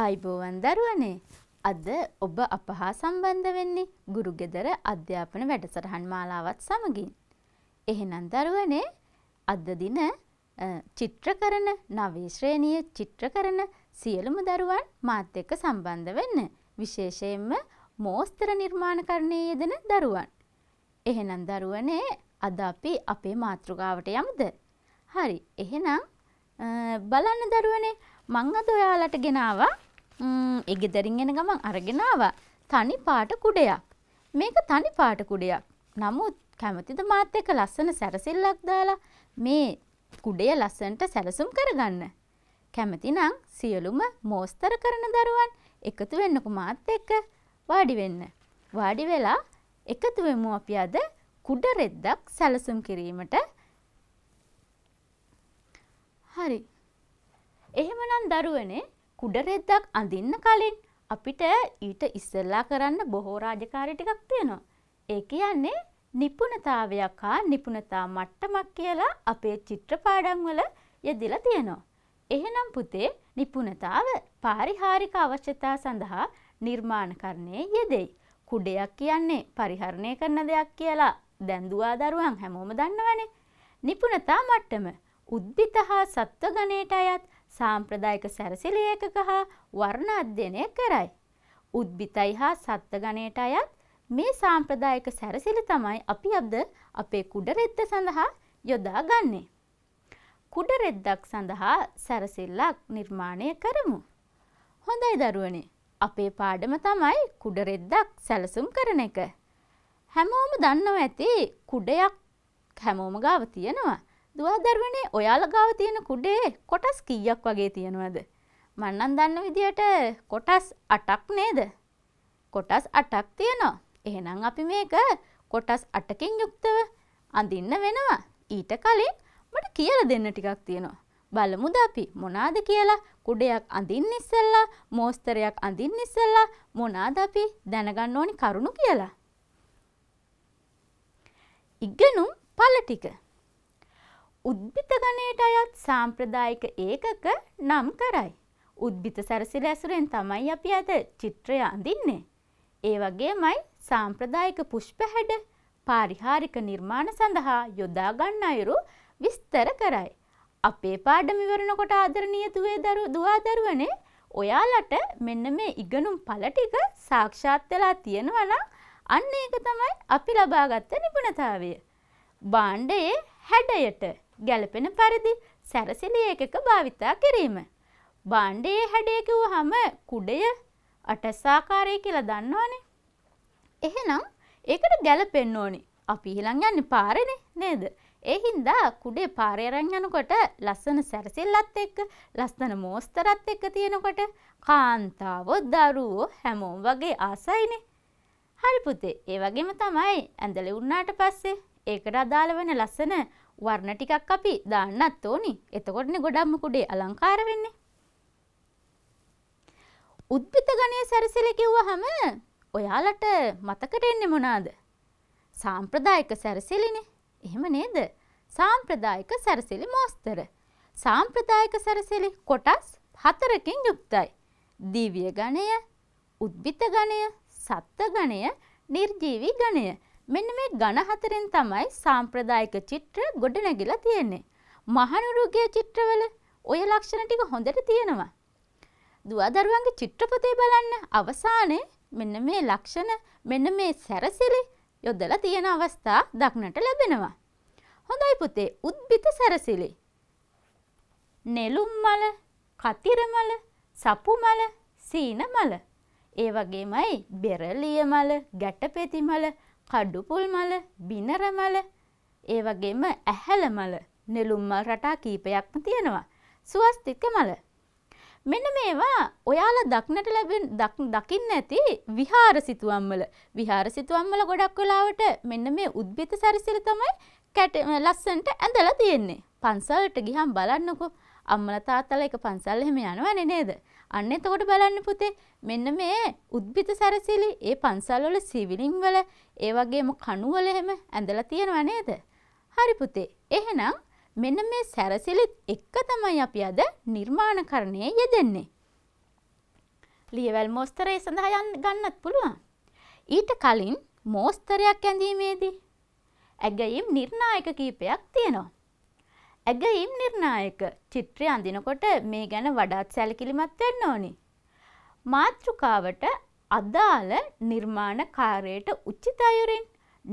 ආයිබෝවන් දරුවනේ අද ඔබ අප හා සම්බන්ධ වෙන්නේ ගුරුගෙදර අධ්‍යාපන වැඩසටහන් මාලාවත් සමගින්. එහෙනම් දරුවනේ අද දින චිත්‍රකරන නවී ශ්‍රේණිය චිත්‍රකරන සියලුම දරුවන් මාත් එක්ක සම්බන්ධ වෙන්න. විශේෂයෙන්ම මෝස්තර නිර්මාණකරණයේ යෙදෙන දරුවන්. එහෙනම් දරුවනේ අද අපි අපේ මාතෘකාවට යමුද? හරි. එහෙනම් බලන්න දරුවනේ මං අද ඔයාලට ගෙනාවා එගෙදරින් එන ගමන් අරගෙනවා. තනි පාට කුඩයක්. මේක තනි පාට කුඩයක්. නමුත් කැමතිද මාත් එක්ක ලස්සන සැරසිල්ලක් දාලා මේ කුඩය ලස්සනට සැලසුම් කරගන්න. කැමතිනම් සියලුම මෝස්තර කරන දරුවන් එකතු වෙන්නකෝ මාත් එක්ක වාඩි වෙන්න. වාඩි වෙලා එකතු වෙමු අපි අද කුඩ රෙද්දක් සැලසුම් කිරීමට. හරි. එහෙමනම් දරුවනේ කුඩරෙද්දක් අඳින්න කලින් අපිට ඊට ඉස්සල්ලා කරන්න බොහෝ රාජකාරි ටිකක් තියෙනවා. ඒ කියන්නේ නිපුණතාවයක් හා නිපුණතා මට්ටමක් කියලා අපේ චිත්‍ර පාඩම්වල යෙදිලා තියෙනවා. එහෙනම් පුතේ නිපුණතාව පාරිහාරික අවශ්‍යතා සඳහා නිර්මාණකරණයේ යෙදෙයි. කුඩයක් කියන්නේ පරිහරණය කරන දෙයක් කියලා දැන්දුවා දරුවන් හැමෝම දන්නවනේ. නිපුණතා මට්ටම උද්භිත හා සත්ව ගණයට අයත් සාම්ප්‍රදායික සැරසිලි ඒකක හා වර්ණ අධ්‍යයනය කරයි. උද්භිතයි හා සත්ත්ව ගණයට අයත් මේ සාම්ප්‍රදායික සැරසිලි තමයි අපි අද අපේ කුඩ රෙද්ද සඳහා යොදා ගන්නේ. කුඩ රෙද්දක් සඳහා සැරසිල්ලක් නිර්මාණය කරමු. හොඳයි දරුවනේ. අපේ පාඩම තමයි කුඩ රෙද්දක් සැලසුම් කරන එක. හැමෝම දන්නව ඇති කුඩයක් හැමෝම ගාව තියෙනවා. දුවදරුවනේ ඔයාලා ගාව තියෙන කුඩේ කොටස් කීයක් වගේ තියෙනවද? මන්නම් දන්න විදියට කොටස් 8ක් නේද? කොටස් 8ක් තියෙනවා. එහෙනම් අපි මේක කොටස් 8කින් යුක්තව අඳින්න වෙනවා. ඊට කලින් මට කියලා දෙන්න ටිකක් තියෙනවා. බලමුද අපි මොනාද කියලා කුඩයක් අඳින්න ඉස්සෙල්ලා මෝස්තරයක් අඳින්න ඉස්සෙල්ලා මොනාද අපි දැනගන්න ඕනි කරුණු කියලා. ඉගෙනුම් පළ ටික උද්භිත ගණයට අයත් සාම්ප්‍රදායික ඒකක නම් කරයි. උද්භිත සැරසිල ඇසුරෙන් තමයි අපි අද චිත්‍රය අඳින්නේ. ඒ වගේමයි සාම්ප්‍රදායික පුෂ්පහැඩ පාරිහාරික නිර්මාණ සඳහා යොදා ගන්න අයුරු විස්තර කරයි. අපේ පාඩම ඉවරනකොට ආදරණීය දුවේ දරු දුවා දරුවනේ ඔයාලට මෙන්න මේ ඉගෙනුම් පළ ටික සාක්ෂාත් වෙලා තියෙනවා නම් අන්න ඒක තමයි අපි ලබාගත්ත නිපුණතාවය. භාණ්ඩයේ හැඩයට ගැලපෙන පරිදි සැරසිලි ඒකක භාවිතා කිරීම. බණ්ඩයේ හැඩය කිව්වහම කුඩය අටසාකාරය කියලා දන්නවනේ. එහෙනම් ඒකට ගැලපෙන්න ඕනි. අපි ඊළඟ යන්නේ පාරේනේ නේද? ඒ හින්දා කුඩේ පාරේ අරන් යනකොට ලස්සන සැරසිල්ලත් එක්ක ලස්සන මෝස්තරත් එක්ක තියෙනකොට කාන්තාවෝ දරුවෝ හැමෝම වගේ ආසයිනේ. හරි පුතේ, ඒ වගේම තමයි ඇඳලි උන්නාට පස්සේ ඒකට අදාළ වෙන ලස්සන වර්ණ ටිකක් අපි දාන්නත් ඕනි. එතකොටනේ ගොඩක්ම කුඩේ අලංකාර වෙන්නේ. උද්භිත ගණයේ සැරසිලි කිව්වහම ඔයාලට මතකට එන්නේ මොනවාද? සාම්ප්‍රදායික සැරසිලිනේ. එහෙම නේද? සාම්ප්‍රදායික සැරසිලි මෝස්තර. සාම්ප්‍රදායික සැරසිලි කොටස් හතරකින් යුක්තයි. දිව්‍ය ගණය, උද්භිත ගණය, සත්ත්ව ගණය, නිර්ජීවි ගණය. මෙන්න මේ ඝන හතරෙන් තමයි සාම්ප්‍රදායික චිත්‍ර ගොඩනැගිලා තියෙන්නේ. මහනුරුගේ චිත්‍රවල ওই ලක්ෂණ ටික හොඳට තියෙනවා. දුවදරුවන්ගේ චිත්‍රපතේ බලන්න අවසානයේ මෙන්න මේ ලක්ෂණ මෙන්න මේ සැරසිලි යොදලා තියෙන අවස්ථා දක්නට ලැබෙනවා. හොඳයි පුතේ උද්භිත සැරසිලි. නෙළුම් මල, කතිර මල, සපු මල, සීන මල. ඒ වගේමයි බෙරළිය මල, ගැටපෙති මල කඩ්ඩුපුල් මල බිනර මල ඒ වගේම ඇහැල මල නෙළුම්මල් රටා කීපයක්ම තියෙනවා. සුවස්තික මල. මෙන්න මේවා ඔයාලා දක්නට ලැබෙන දකින්න ඇති විහාර සිතුවම්වල විහාර සිතුවම්වල ගොඩක් වෙලාවට මෙන්න මේ උද්භිත සැරිසිර තමයි කැට ලස්සන්ට ඇඳලා තියෙන්නේ. පන්සලට ගිහම් බලන්නකෝ. අම්මලා තාත්තලා එක පන්සල් එහෙම යනවනේ නේද? අන්න එතකොට බලන්න පුතේ මෙන්න මේ උද්භිත සැරසිලි ඒ පන්සල්වල සිවිලින් වල ඒ වගේම කණුවල එහෙම ඇඳලා තියෙනව නේද? හරි පුතේ. එහෙනම් මෙන්න මේ සැරසිලිත් එක්ක තමයි අපි අද නිර්මාණකරණයේ යෙදෙන්නේ. ලියවැල් මෝස්තරය සඳහා යන්න ගන්නත් පුළුවන්. ඊට කලින් මෝස්තරයක් ඇඳීමේදී ඇගයීම් නිර්ණායක කීපයක් තියෙනවා. ඇගයීම් නිර්ණායක චිත්‍රය අඳිනකොට මේ ගැන වඩාත් සැලකිලිමත් වෙන්න ඕනි. මාත්‍රිකාවට අදාළ නිර්මාණකාරයට උචිත අයුරින්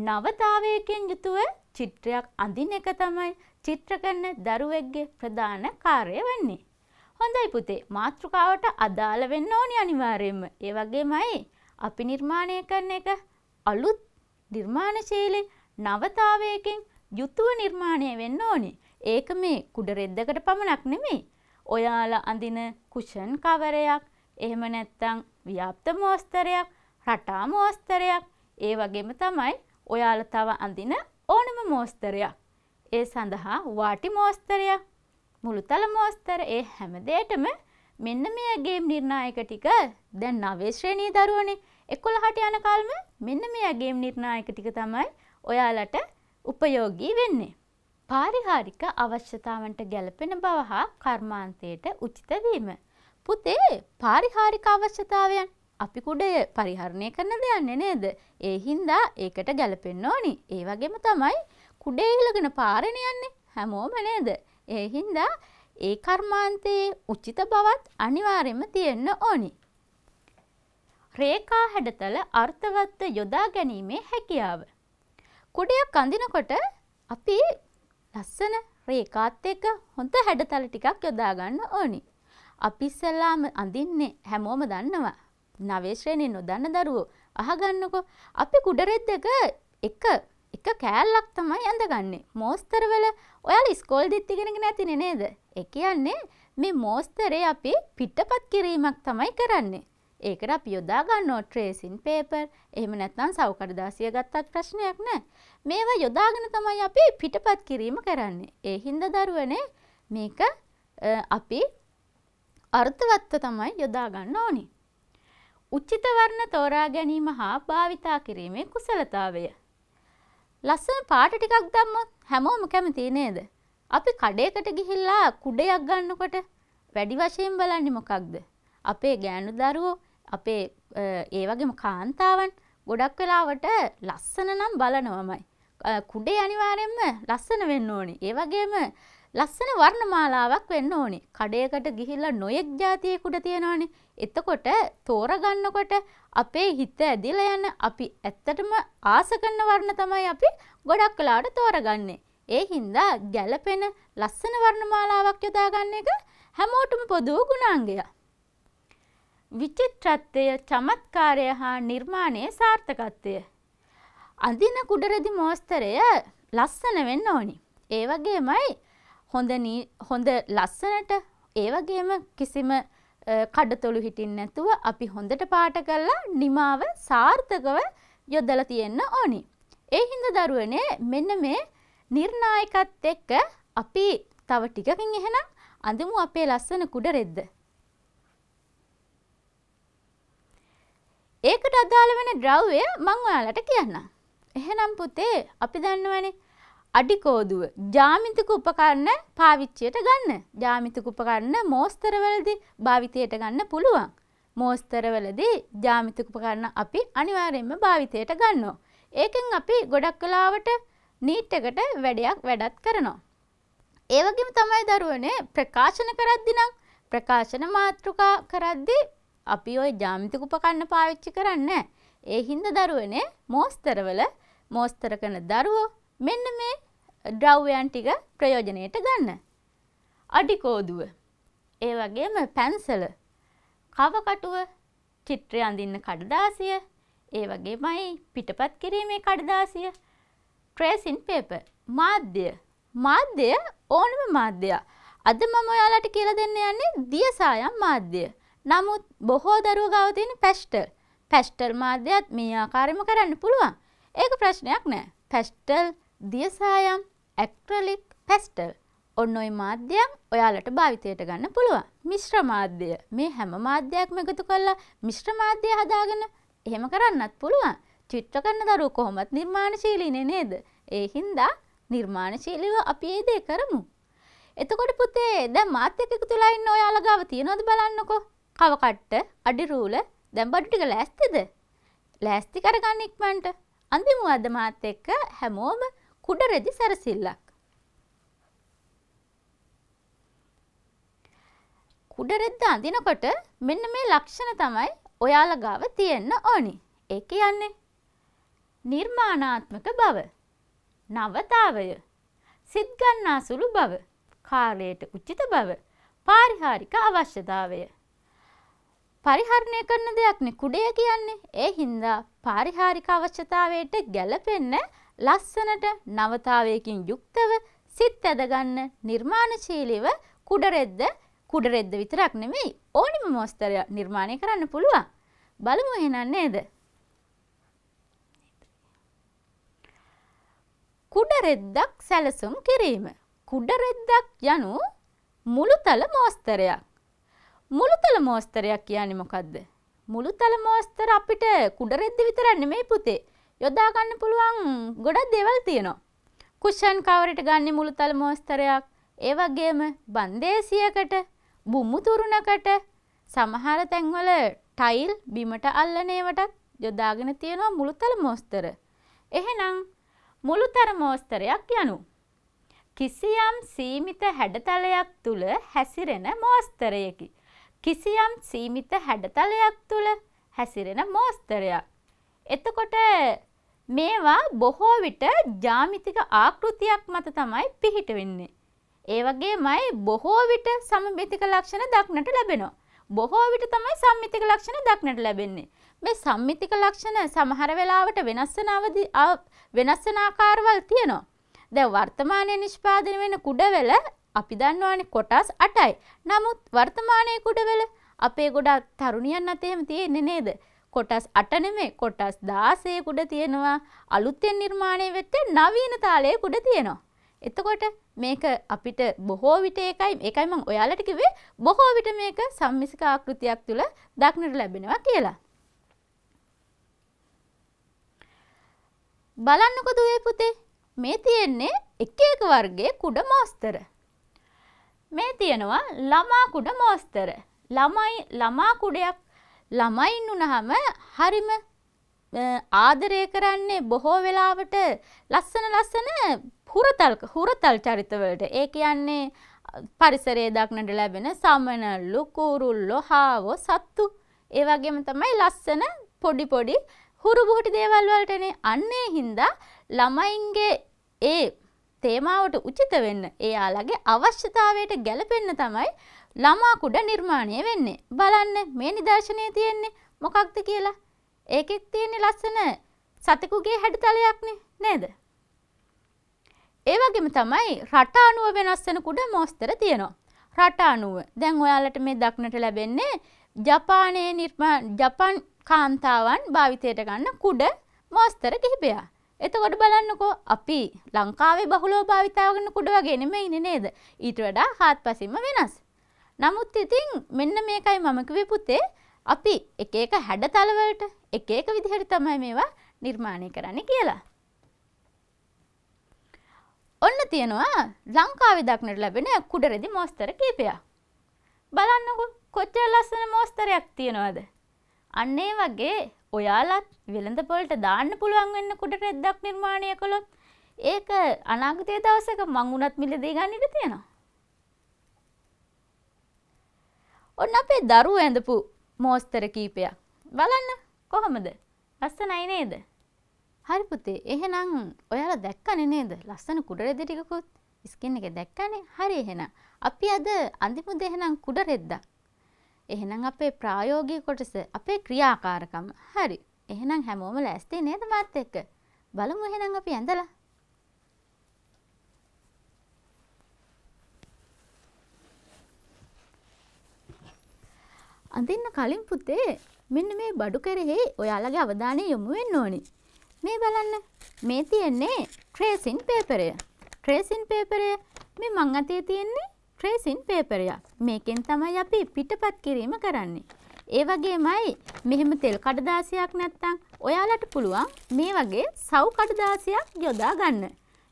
නවතාවයකින් යුතුව චිත්‍රයක් අඳින එක තමයි චිත්‍රකරන දරුවෙක්ගේ ප්‍රධාන කාර්යය වන්නේ. හොඳයි පුතේ මාතෘකාවට අදාළ වෙන්න ඕනි අනිවාර්යයෙන්ම. ඒ වගේමයි අපි නිර්මාණය කරන එක අලුත් නිර්මාණශීලී නවතාවයකින් යුතුව නිර්මාණය වෙන්න ඕනි. ඒක මේ කුඩ රෙද්දකට පමණක් නෙමෙයි. ඔයාලා අඳින කුෂන් කවරයක් එහෙම නැත්තං ව්‍යාප්ත මෝස්තරයක් රටා මෝස්තරයක් ඒ වගේම තමයි ඔයාල තව අඳින ඕනම මෝස්තරයක් ඒ සඳහා වාටි මෝස්තරයක් මුළුතල මෝස්තර ඒ හැමදේටම මෙන්න මේ ගේම් නිර්ණායක ටික දැන් නවේශ්‍රණී දරුවනේ එකොළ හට යන කල්ම මෙන්න මේ ගේම් නිර්ණායක ටික තමයි ඔයාලට උපයෝගී වෙන්නේ. පාරිහාරික අවශ්‍යතාවන්ට ගැලපෙන බව හා කර්මාන්තයට උචිතවීම. පුතේ පාරිහාරික අවශ්‍යතාවයන් අපි කුඩය පරිහරණය කරන දෙයන්නේ නේද? ඒ හින්දා ඒකට ගැලපෙන්න ඕනි. ඒ වගේම තමයි කුඩේ ඉලගෙන පාරෙන යන්නේ හැමෝම නේද? ඒ හින්දා ඒ කර්මාන්තයේ උචිත බවත් අනිවාර්යයෙන්ම තියෙන්න ඕනි. රේඛා හැඩතල අර්ථවත් යොදා ගැනීමේ හැකියාව. කුඩයක් අඳිනකොට අපි ලස්සන රේඛාත් එක්ක හොඳ හැඩතල ටිකක් යොදා ගන්න ඕනි. අපි ඉස්සල්ලාම අඳින්නේ හැමෝම දන්නවා. නවේශ්‍රයණය නොදන්න දරුවෝ අහගන්නකො අපි කුඩරෙද්දක එක එක කෑල්ලක් තමයි ඇඳගන්නේ මෝස්තරවල ඔයාල ස්කෝල් දිත්තිගෙනක නැතින නේද එක කියන්නේ මේ මෝස්තරේ අපි පිට්ටපත් කිරීමක් තමයි කරන්නේ ඒකට අපි යොදා ගන්නවා ට්‍රේසින් පේපර් එහෙම නැත්නම් සවකඩදාසිය ගත්තත් ප්‍රශ්නයක් නෑ මේවා යොදාගෙන තමයි අපි පිටපත් කිරීම කරන්නේ ඒ හින්දා දරුවනේ මේක අපි අර්ථවත්ව තමයි යොදා ගන්න ඕනි. උචිත වර්ණ තෝරා ගැනීම හා භාවිතා කිරීමේ කුසලතාවය. ලස්සන පාට ටිකක් දැම්මොත් හැමෝම කැමති නේද? අපි කඩේකට ගිහිල්ලා කුඩයක් ගන්නකොට වැඩි වශයෙන් බලන්නේ මොකක්ද? අපේ ගෑනු දරුවෝ අපේ ඒ වගේම කාන්තාවන් ගොඩක් වෙලාවට ලස්සන නම් බලනවමයි. කුඩේ අනිවාර්යයෙන්ම ලස්සන වෙන්න ඕනේ. ඒ වගේම ලස්සන වර්ණමාලාවක් වෙන්න ඕනේ. කඩේකට ගිහිල්ලා නොයෙක් જાතියෙකුට තියෙනවනේ. එතකොට තෝරගන්නකොට අපේ හිත ඇදිලා යන අපි ඇත්තටම ආස කරන වර්ණ තමයි අපි ගොඩක් වෙලාට තෝරගන්නේ. ඒ හින්දා ගැළපෙන ලස්සන වර්ණමාලාවක් යොදාගන්න එක හැමෝටම පොදු ගුණාංගයක්. විචිත්‍රත්වය, චමත්කාරය හා නිර්මාණයේ සාර්ථකත්වය. අඳින කුඩරදි මෝස්තරය ලස්සන වෙන්න ඕනි. ඒ වගේමයි හොඳ හොඳ ලස්සනට ඒවගේම කිසිම කඩතොළු හිටින් නැතුව අපි හොඳට පාට කල්ලා නිමාව සාර්ථකව යොදල තියෙන්න ඕනි. ඒ හින්ද දරුවනේ මෙන්න මේ නිර්ණායකත් එක්ක අපි තව ටිකකින් එහෙනම් අඳමු අපේ ලස්සන කුඩ රෙද්ද. ඒකට අදාළ වෙන ද්‍රව්‍ය මං ඔයාලට කියන්න. එහෙනම් පුතේ අපි දන්නවනේ අඩිකෝදුව ජාමිතික උපකරණ පාවිච්චයට ගන්න. ජාමිතික උපකරණ මෝස්තරවලදී භාවිතයට ගන්න පුළුවන්. මෝස්තරවලදී ජාමිතික උපකරණ අපි අනිවාර්යයෙන්ම භාවිතයට ගන්නවා. ඒකෙන් අපි ගොඩක් කලාවට නීට් එකට වැඩයක් වැඩත් කරනවා. ඒ වගේම තමයි දරුවනේ ප්‍රකාශන කරද්දී නම් ප්‍රකාශන මාතෘකා කරද්දී අපි ওই ජාමිතික උපකරණ පාවිච්චි කරන්නේ ඒ හින්දා දරුවනේ මෝස්තරවල මෝස්තර කරන දරුවෝ මෙන්න මේ ද්‍රව්‍යයන් ටික ප්‍රයෝජනයට ගන්න. අඩිකෝදුව. ඒ වගේම පැන්සල. කවකටුව චිත්‍රය අඳින්න කඩදාසිය. ඒ වගේමයි පිටපත් කිරීමේ කඩදාසිය. Tracing paper. මාධ්‍ය. මාධ්‍ය ඕනම මාධ්‍යයක්. අද මම ඔයාලට කියලා දෙන්න යන්නේ දියසායම් මාධ්‍ය. නමුත් බොහෝ දරුවෝ ගාව තියෙන පැස්ටල්. පැස්ටල් මාධ්‍යයත් මේ ආකාරයෙන්ම කරන්න පුළුවන්. ඒක ප්‍රශ්නයක් නෑ. පැස්ටල් දියසායම් ඇක්ට්‍රලික් පැස්ටල් ඔන්න ඔයි මාධ්‍යයක් ඔයාලට භාවිතයට ගන්න පුළුවන් මිශ්‍ර මාධ්‍යය මේ හැම මාධ්‍යයක්ම එකතු කල්ලා මිශ්‍ර මාධ්‍යය හදාගෙන එහෙම කරන්නත් පුළුවන් චිත්‍ර කරන්න දරු කොහොමත් නිර්මාණශීලීනේ නේද ඒ හින්දා නිර්මාණශීලිව අපි ඒ දේ කරමු එතකොට පුතේ දැන් මාත් එක්ක එකතුලා ඉන්න ඔයාලා ගාව තියනවද බලන්නකෝ කව කට්ට අඩි රූල දැන් බඩු ටික ලෑස්තිද ලෑස්ති කරගන්න ඉක්මනට අන්තිම අද මාත් එක්ක හැමෝම කුඩ රෙදි සැරසිල්ලක්. කුඩ රෙද්ද අඳිනකොට මෙන්න මේ ලක්ෂණ තමයි ඔයාලා ගාව තියෙන්න ඕනි. ඒ කියන්නේ නිර්මාණාත්මක බව, නවතාවය, සිත් ගන්නා සුළු බව, කාර්යයට උචිත බව, පාරිහාරික අවශ්‍යතාවය. පරිහරණය කරන දෙයක්නේ කුඩය කියන්නේ. ඒ හින්දා පාරිහාරික අවශ්‍යතාවයට ගැලපෙන්න ලස්සනට නවතාවයකින් යුක්තව සිත් ඇදගන්න නිර්මාණශීලීව කුඩරෙද්ද කුඩරෙද්ද විතරක් නෙමෙයි ඕනිම මොස්තරය නිර්මාණය කරන්න පුළුවන්. බලමු එහෙනම් නේද? කුඩරෙද්දක් සැලසුම් කිරීම. කුඩරෙද්දක් යනු මුළුතල මෝස්තරයක්. මුළුතල මෝස්තරයක් කියන්නේ මොකද්ද? මුළු තලමෝස්තර අපිට කුඩරෙද්දි විතරක් නෙමෙයි පුතේ. යොදා ගන්න පුළුවන් ගොඩක් දේවල් තියෙනවා. කුෂන් කවරට ගන්න මුළු තලමෝස්තරයක්. ඒ වගේම බන්දේසියකට, බුමු තුරුණකට, සමහර තැන්වල ටයිල් බිමට අල්ලන ඒවටත් යොදාගෙන තියෙනවා මුළු තලමෝස්තර. එහෙනම් මුළු තලමෝස්තරයක් යනු කිසියම් සීමිත හැඩතලයක් තුල හැසිරෙන මෝස්තරයකි. කිසියම් සීමිත හැඩතලයක් තුළ හැසිරෙන මෝස්තරයක්. එතකොට මේවා බොහෝ විට ජාමිතික ආකෘතියක් මත තමයි පිහිට වෙන්නේ. ඒ වගේමයි බොහෝ විට සමමිතික ලක්ෂණ දක්නට ලැබෙනවා. බොහෝ විට තමයි සම්මිතික ලක්ෂණ දක්නට ලැබෙන්නේ. මේ සම්මිතික ලක්ෂණ සමහර වෙලාවට වෙනස් වෙන අවදි වෙනස් වෙන ආකාරවල තියෙනවා. දැන් වර්තමානයේ නිෂ්පාදනය වෙන කුඩවැල අපි දන්නවානේ කොටස් 8යි. නමුත් වර්තමානයේ කුඩවල අපේ ගොඩක් තරුණියන් අතේම තියෙන්නේ නේද? කොටස් 8 නෙමෙයි කොටස් 16 කුඩ තියෙනවා. අලුතෙන් නිර්මාණය වෙච්ච නවීන තාලයේ කුඩ තියෙනවා. එතකොට මේක අපිට බොහෝ විට ඒකයි ඒකයි මම ඔයාලට කිව්වේ බොහෝ විට මේක සම්මිසික ආකෘතියක් තුල දක්නට ලැබෙනවා කියලා. බලන්නකො දුවේ පුතේ මේ තියෙන්නේ එක එක වර්ගයේ කුඩ මෝස්තර. මේ තියෙනවා ළමා කුඩ මෝස්තර. ළමයි ළමා කුඩයක් ළමයින් වුණාම හරිම ආදරය කරන්නේ බොහෝ වෙලාවට ලස්සන ලස්සන හුරතල් හුරතල් චරිතවලට. ඒ කියන්නේ පරිසරයේ දක්නට ලැබෙන සමනලු, කුරුල්ලෝ, හාවෝ, සත්තු ඒ වගේම තමයි ලස්සන පොඩි පොඩි හුරුබුහුටි දේවල් වලටනේ. අන්නේ හින්දා ළමයින්ගේ ඒ තේමාවට උචිත වෙන්න එයාලගේ අවශ්‍යතාවයට ගැලපෙන්න තමයි ළමා කුඩ නිර්මාණය වෙන්නේ. බලන්න මේ නිදර්ශනය තියෙන්නේ මොකක්ද කියලා. ඒකෙත් තියෙන ලස්සන සතෙකුගේ හැඩතලයක්නේ නේද? ඒ වගේම තමයි රට අනුව වෙනස් වෙන කුඩ මොස්තර තියෙනවා. රට අනුව. දැන් ඔයාලට මේ දක්නට ලැබෙන්නේ ජපානයේ නිර්මාණ ජපන් කාන්තාවන් භාවිතයට ගන්න කුඩ මොස්තර කිහිපයක්. එතකොට බලන්නකෝ අපි ලංකාවේ බහුලව භාවිතා කරන කුඩ වගේ නෙමෙයිනේ නේද? ඊට වඩා හාත්පසින්ම වෙනස්. නමුත් ඉතින් මෙන්න මේකයි මම කිව්වේ පුතේ අපි එක එක හැඩතල වලට එක එක විදිහට තමයි මේවා නිර්මාණය කරන්නේ කියලා. ඔන්න තියෙනවා ලංකාවේ දක්නට ලැබෙන කුඩරෙදි මෝස්තර කීපයක්. බලන්නකෝ කොච්චර ලස්සන මෝස්තරයක් තියෙනවද? අන්නේ වගේ ඔයාලත් වෙළඳපොලට දාන්න පුළුවන් වෙන්න කුඩ රෙද්දක් නිර්මාණය කළොත් ඒක අනාගතයේ දවසක මං උනත් මිලදී ගන්න ඉඩ තියෙනවා. ඔන්න අපේ දරුවෝ ඇඳපු මෝස්තර කීපයක්. බලන්න කොහමද? ලස්සනයි නේද? හරි පුතේ. එහෙනම් ඔයාලා දැක්කනේ නේද? ලස්සන කුඩ රෙද්ද ටිකකුත් ස්කින් එකේ දැක්කනේ. හරි එහෙනම්. අපි අද අඳිමුද එහෙනම් කුඩ රෙද්දක් එහෙනම් අපේ ප්‍රායෝගික කොටස අපේ ක්‍රියාකාරකම්. හරි. එහෙනම් හැමෝම ලෑස්ති නේද මාත් එක්ක? බලමු එහෙනම් අපි ඇඳලා. අඳින්න කලින් පුතේ මෙන්න මේ බඩු කෙරෙහි ඔයාලගේ අවධානය යොමු වෙන්න ඕනි. මේ බලන්න. මේ තියෙන්නේ ට්‍රේසින් පේපරය. ට්‍රේසින් පේපරය මේ මං අතේ තියෙන්නේ ට්‍රේසින් පේපරයක්. මේකෙන් තමයි අපි පිටපත් කිරීම කරන්නේ. ඒ වගේමයි මෙහෙම තෙල් කඩදාසියක් නැත්තම් ඔයාලට පුළුවන් මේ වගේ සව් කඩදාසියක් යොදා ගන්න.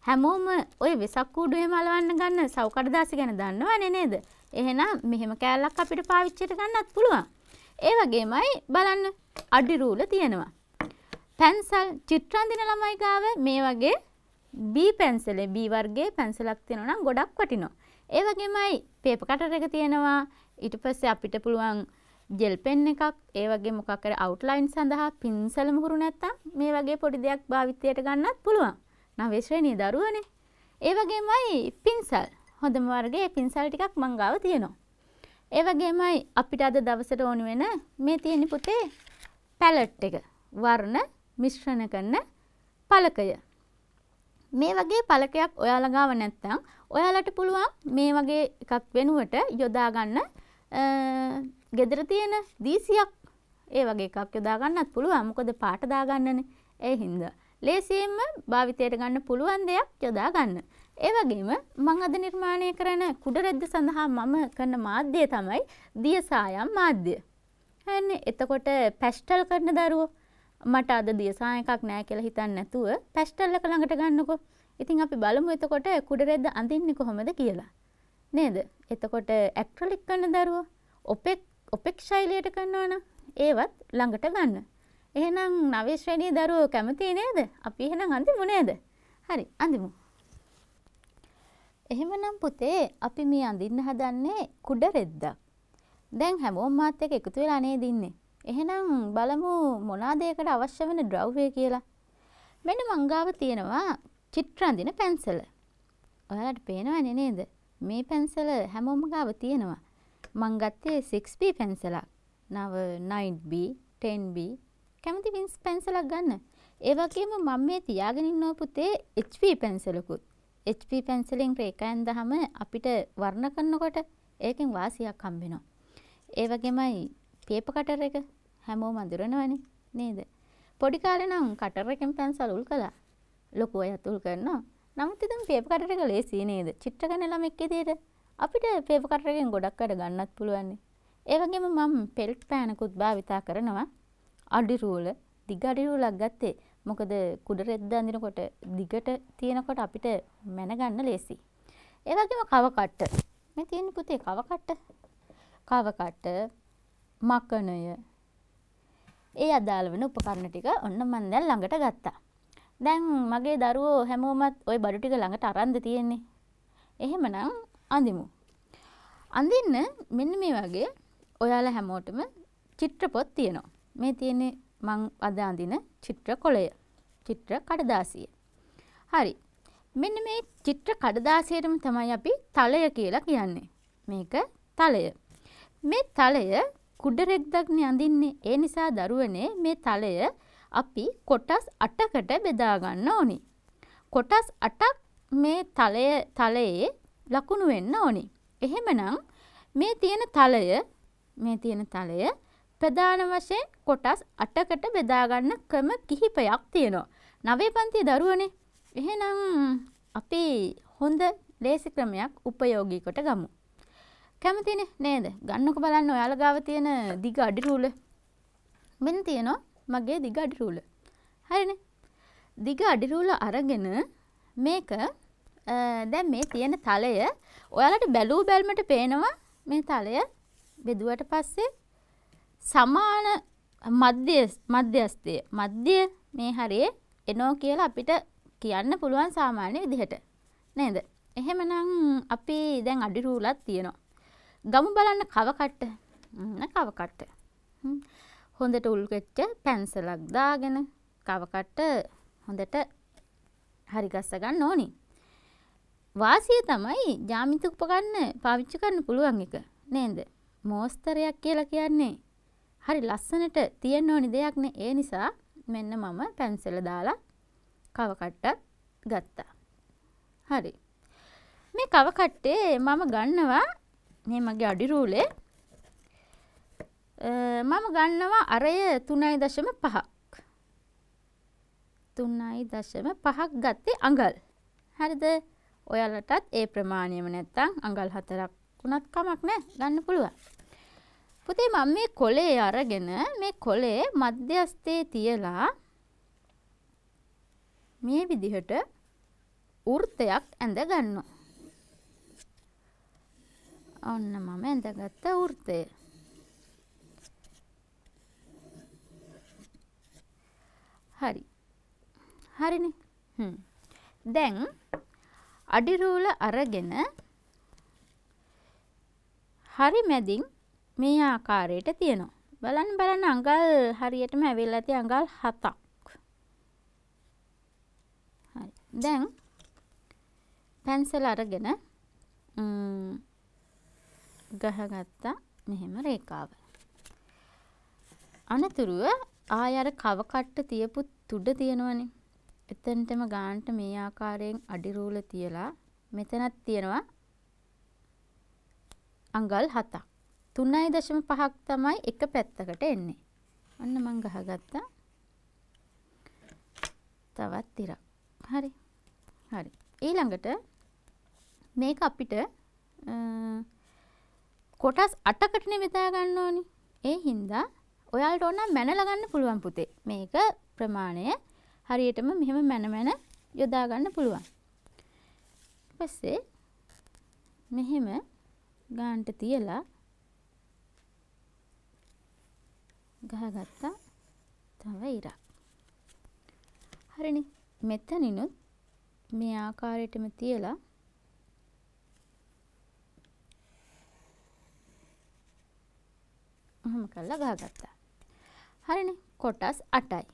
හැමෝම ඔය වෙසක් කූඩු එහෙම අලවන්න ගන්න සව් කඩදාසි ගැන දන්නවනේ නේද? එහෙනම් මෙහෙම කෑල්ලක් අපිට පාවිච්චියට ගන්නත් පුළුවන්. ඒ වගේමයි බලන්න අඩි රූල තියෙනවා. පැන්සල් චිත්‍ර අඳින ළමයි ගාව මේ වගේ B පැන්සලේ B වර්ගයේ පැන්සලක් තියෙනවා නම් ගොඩක් වටිනවා. ඒ වගේමයි පේපර් කටර් එක තියෙනවා. ඊට පස්සේ අපිට පුළුවන් ජෙල් පෙන් එකක්, ඒ වගේ මොකක් හරි අවුට්ලයින් සඳහා පින්සල මුහුරු නැත්තම් මේ වගේ පොඩි දෙයක් භාවිතයට ගන්නත් පුළුවන්. නවයේ ශ්‍රේණියේ දරුවනේ. ඒ වගේමයි පින්සල්. හොඳම වර්ගයේ පින්සල් ටිකක් මං ගාව තියෙනවා. ඒ වගේමයි අපිට අද දවසට ඕන වෙන මේ තියෙන පුතේ පැලට් එක වර්ණ මිශ්‍රණ කරන පලකය මේ වගේ පළකයක් ඔයාලා ගාව නැත්නම් ඔයාලට පුළුවන් මේ වගේ එකක් වෙනුවට යොදා ගන්න ගෙදර තියෙන දීසියක් ඒ වගේ එකක් යොදා ගන්නත් පුළුවන්. මොකද පාට දා ගන්නනේ. ඒ හින්දා ලේසියෙන්ම භාවිතයට ගන්න පුළුවන් දෙයක් යොදා ගන්න. ඒ වගේම මම අද නිර්මාණය කරන කුඩරැද්ද සඳහා මම කරන මාධ්‍යය තමයි දියසායම් මාධ්‍ය. හන්නේ එතකොට පැස්ටල් කරන දරුවෝ මට අද දියසායකක් නෑ කියලා හිතන්න නැතුව පැස්ටල්ලක ළඟට ගන්නකො. ඉතින් අපි බලමු එතකොට කුඩරෙද්ද අඳින්නේ කොහොමද කියලා. නේද? එතකොට ඇක්‍රලික් කරන දරුවෝ ඔපෙක් ඔපෙක් ශෛලියට කරනවනම් ඒවත් ළඟට ගන්න. එහෙනම් නවය ශ්‍රේණියේ දරුවෝ කැමති නේද? අපි එහෙනම් අඳිමු නේද? හරි අඳිමු. එහෙමනම් පුතේ අපි මේ අඳින්න හදන්නේ කුඩරෙද්දක්. දැන් හැමෝම මාත් එක්ක එකතු වෙලා නේද ඉන්නේ? එහෙනම් බලමු මොනා දෙයකට අවශ්‍ය වෙන ද්‍රව්‍ය කියලා. මෙන්න මංගාව තියෙනවා චිත්‍රඳින පැන්සල. ඔයාලට පේනවනේ නේද? මේ පැන්සල හැමෝම ගාව තියෙනවා. මං ගත්තේ 6B පැන්සලක්. නව 9B, 10B කැමති වින්ස් පැන්සලක් ගන්න. ඒ වගේම මම මේ තියාගෙන ඉන්න පුතේ HP පැන්සලකුත්. HP පැන්සලෙන් රේඛායන් දහම අපිට වර්ණ කරනකොට ඒකෙන් වාසියක් හම්බෙනවා. ඒ වගේමයි පේප කටර් එක හැමෝම අඳුරනවනේ නේද? පොඩි කාලේ නම් කටර් එකෙන් පැන්සල් උල් කළා. ලොකු අයත් උල් කරනවා. නමුත් ඉතින් පේප කටර් එක ලේසි නේද? චිත්‍රකන ළමෙක් විදියට අපිට පේප කටර් එකෙන් ගොඩක් අඩ ගන්නත් පුළුවන්. ඒ වගේම මම පෙල්ට් පෑනකුත් භාවිතා කරනවා. අඩි රූල, දිග අඩි රූලක් ගත්තේ. මොකද කුඩ රෙද්ද අඳිනකොට දිගට තියෙනකොට අපිට මැන ගන්න ලේසි. ඒ වගේම කව කට්ට. මේ තියෙන පුතේ කව කට්ට. කව කට්ට මකනය ඒ අදාළ වන උපකරණ ටික ඔන්න මන් දැන් ළඟට ගත්තා. දැන් මගේ දරුවෝ හැමෝමත් ওই බඩු ටික ළඟට අරන්ද තියෙන්නේ. එහෙමනම් අඳිමු. අඳින්න මෙන්න මේ වගේ ඔයාලා හැමෝටම චිත්‍ර පොත් තියෙනවා. මේ තියෙන්නේ මං අද අඳින චිත්‍ර කොළය. චිත්‍ර කඩදාසිය. හරි. මෙන්න මේ චිත්‍ර කඩදාසියටම තමයි අපි තලය කියලා කියන්නේ. මේක තලය. මේ තලය කුඩ රෙද්දක්නේ අඳින්නේ. ඒ නිසා දරුවනේ මේ තලය අපි කොටස් 8කට බෙදා ගන්න ඕනි. කොටස් 8ක් මේ තලය තලයේ ලකුණු වෙන්න ඕනි. එහෙමනම් මේ තියෙන තලය මේ තියෙන තලය ප්‍රධාන වශයෙන් කොටස් 8කට බෙදා ගන්න ක්‍රම කිහිපයක් තියෙනවා. නවයේ පන්තියේ දරුවනේ. එහෙනම් අපි හොඳ ලේසි ක්‍රමයක් උපයෝගී කොට ගමු. කැමතින නේද ගන්නක බලන්න ඔයාල ගාව තියෙන දිග අඩිරූල මෙන් තියෙනවා මගේ දිග අඩිරූල හරින දිග අඩිරූල අරගෙන මේක දැන් මේ තියෙන තලය ඔයාලට බැලූ බැල්මට පේනවා මේ තලය බෙදුවට පස්සේ සමාන මධ්‍ය මධ්‍යස්ථය මධ්‍ය මේ හරියේ එනෝ කියලා අපිට කියන්න පුළුවන් සාමාන්‍ය විදිහට නේද එහෙමනම් අපි දැන් අඩිරූලක් තියෙනවා ගමු බලන්න කවකට්ට න්න කවකට්ට හොඳට උල්කෙච්ච පැන්සලක් දාගෙන කවකට්ට හොඳට හරිගස්ස ගන්න ඕනි. වාසිය තමයි ජාමිත උපකරණ පාවිච්චි කරන්න පුළුවන් එක නේද? මෝස්තරයක් කියලා කියන්නේ හරි ලස්සනට තියෙන්න ඕනි දෙයක් නේ. ඒ නිසා මෙන්න මම පැන්සල දාලා කවකට්ටක් ගත්තා. හරි. මේ කවකට්ටේ මම ගන්නවා මේ මගේ අඩි රූලේ මම ගන්නවා අරය 3.5ක් 3.5ක් ගත්තේ අඟල් හරිද ඔයාලටත් ඒ ප්‍රමාණයම නැත්තම් අඟල් 4ක් වුණත් කමක් නැහැ ගන්න පුළුවන් පුතේ මම මේ කොලේ අරගෙන මේ කොලේ මධ්‍යස්ථයේ තියලා මේ විදිහට වෘත්තයක් ඇඳ ගන්නවා ඔන්න මම ඇඳගත්ත වෘතය. හරි. හරිනේ. හ්ම්. දැන් අඩි රූල අරගෙන හරි මැදින් මේ ආකාරයට තියෙනවා. බලන්න බලන්න අඟල් හරියටම ඇවිල්ලා ඇති අඟල් 7ක්. හරි. දැන් පැන්සල අරගෙන ම්ම් ගහගත්තා මෙහෙම රේඛාව. අනතුරුව ආය අර කව කට්ට තියපු තුඩ තියෙනවනේ. එතනටම ගානට මේ ආකාරයෙන් අඩි රූල තියලා මෙතනත් තියෙනවා අඟල් 7ක්. 3.5ක් තමයි එක පැත්තකට එන්නේ. අන්න මං ගහගත්තා. තවත් තිරක්. හරි. හරි. ඊළඟට මේක අපිට කොටස් 8කටනේ බෙදා ගන්න ඕනි. ඒ හින්දා ඔයාලට ඕන නම් මැනලා ගන්න පුළුවන් පුතේ. මේක ප්‍රමාණය හරියටම මෙහෙම මැන මැන යොදා ගන්න පුළුවන්. ඊපස්සේ මෙහෙම ගාන්ට තියලා ගහගත්තා තව ඉරක් හරිනේ මෙතනිනුත් මේ ආකාරයටම තියලා ඔහොම කරලා ගහගත්තා. හරිනේ කොටස් 8යි.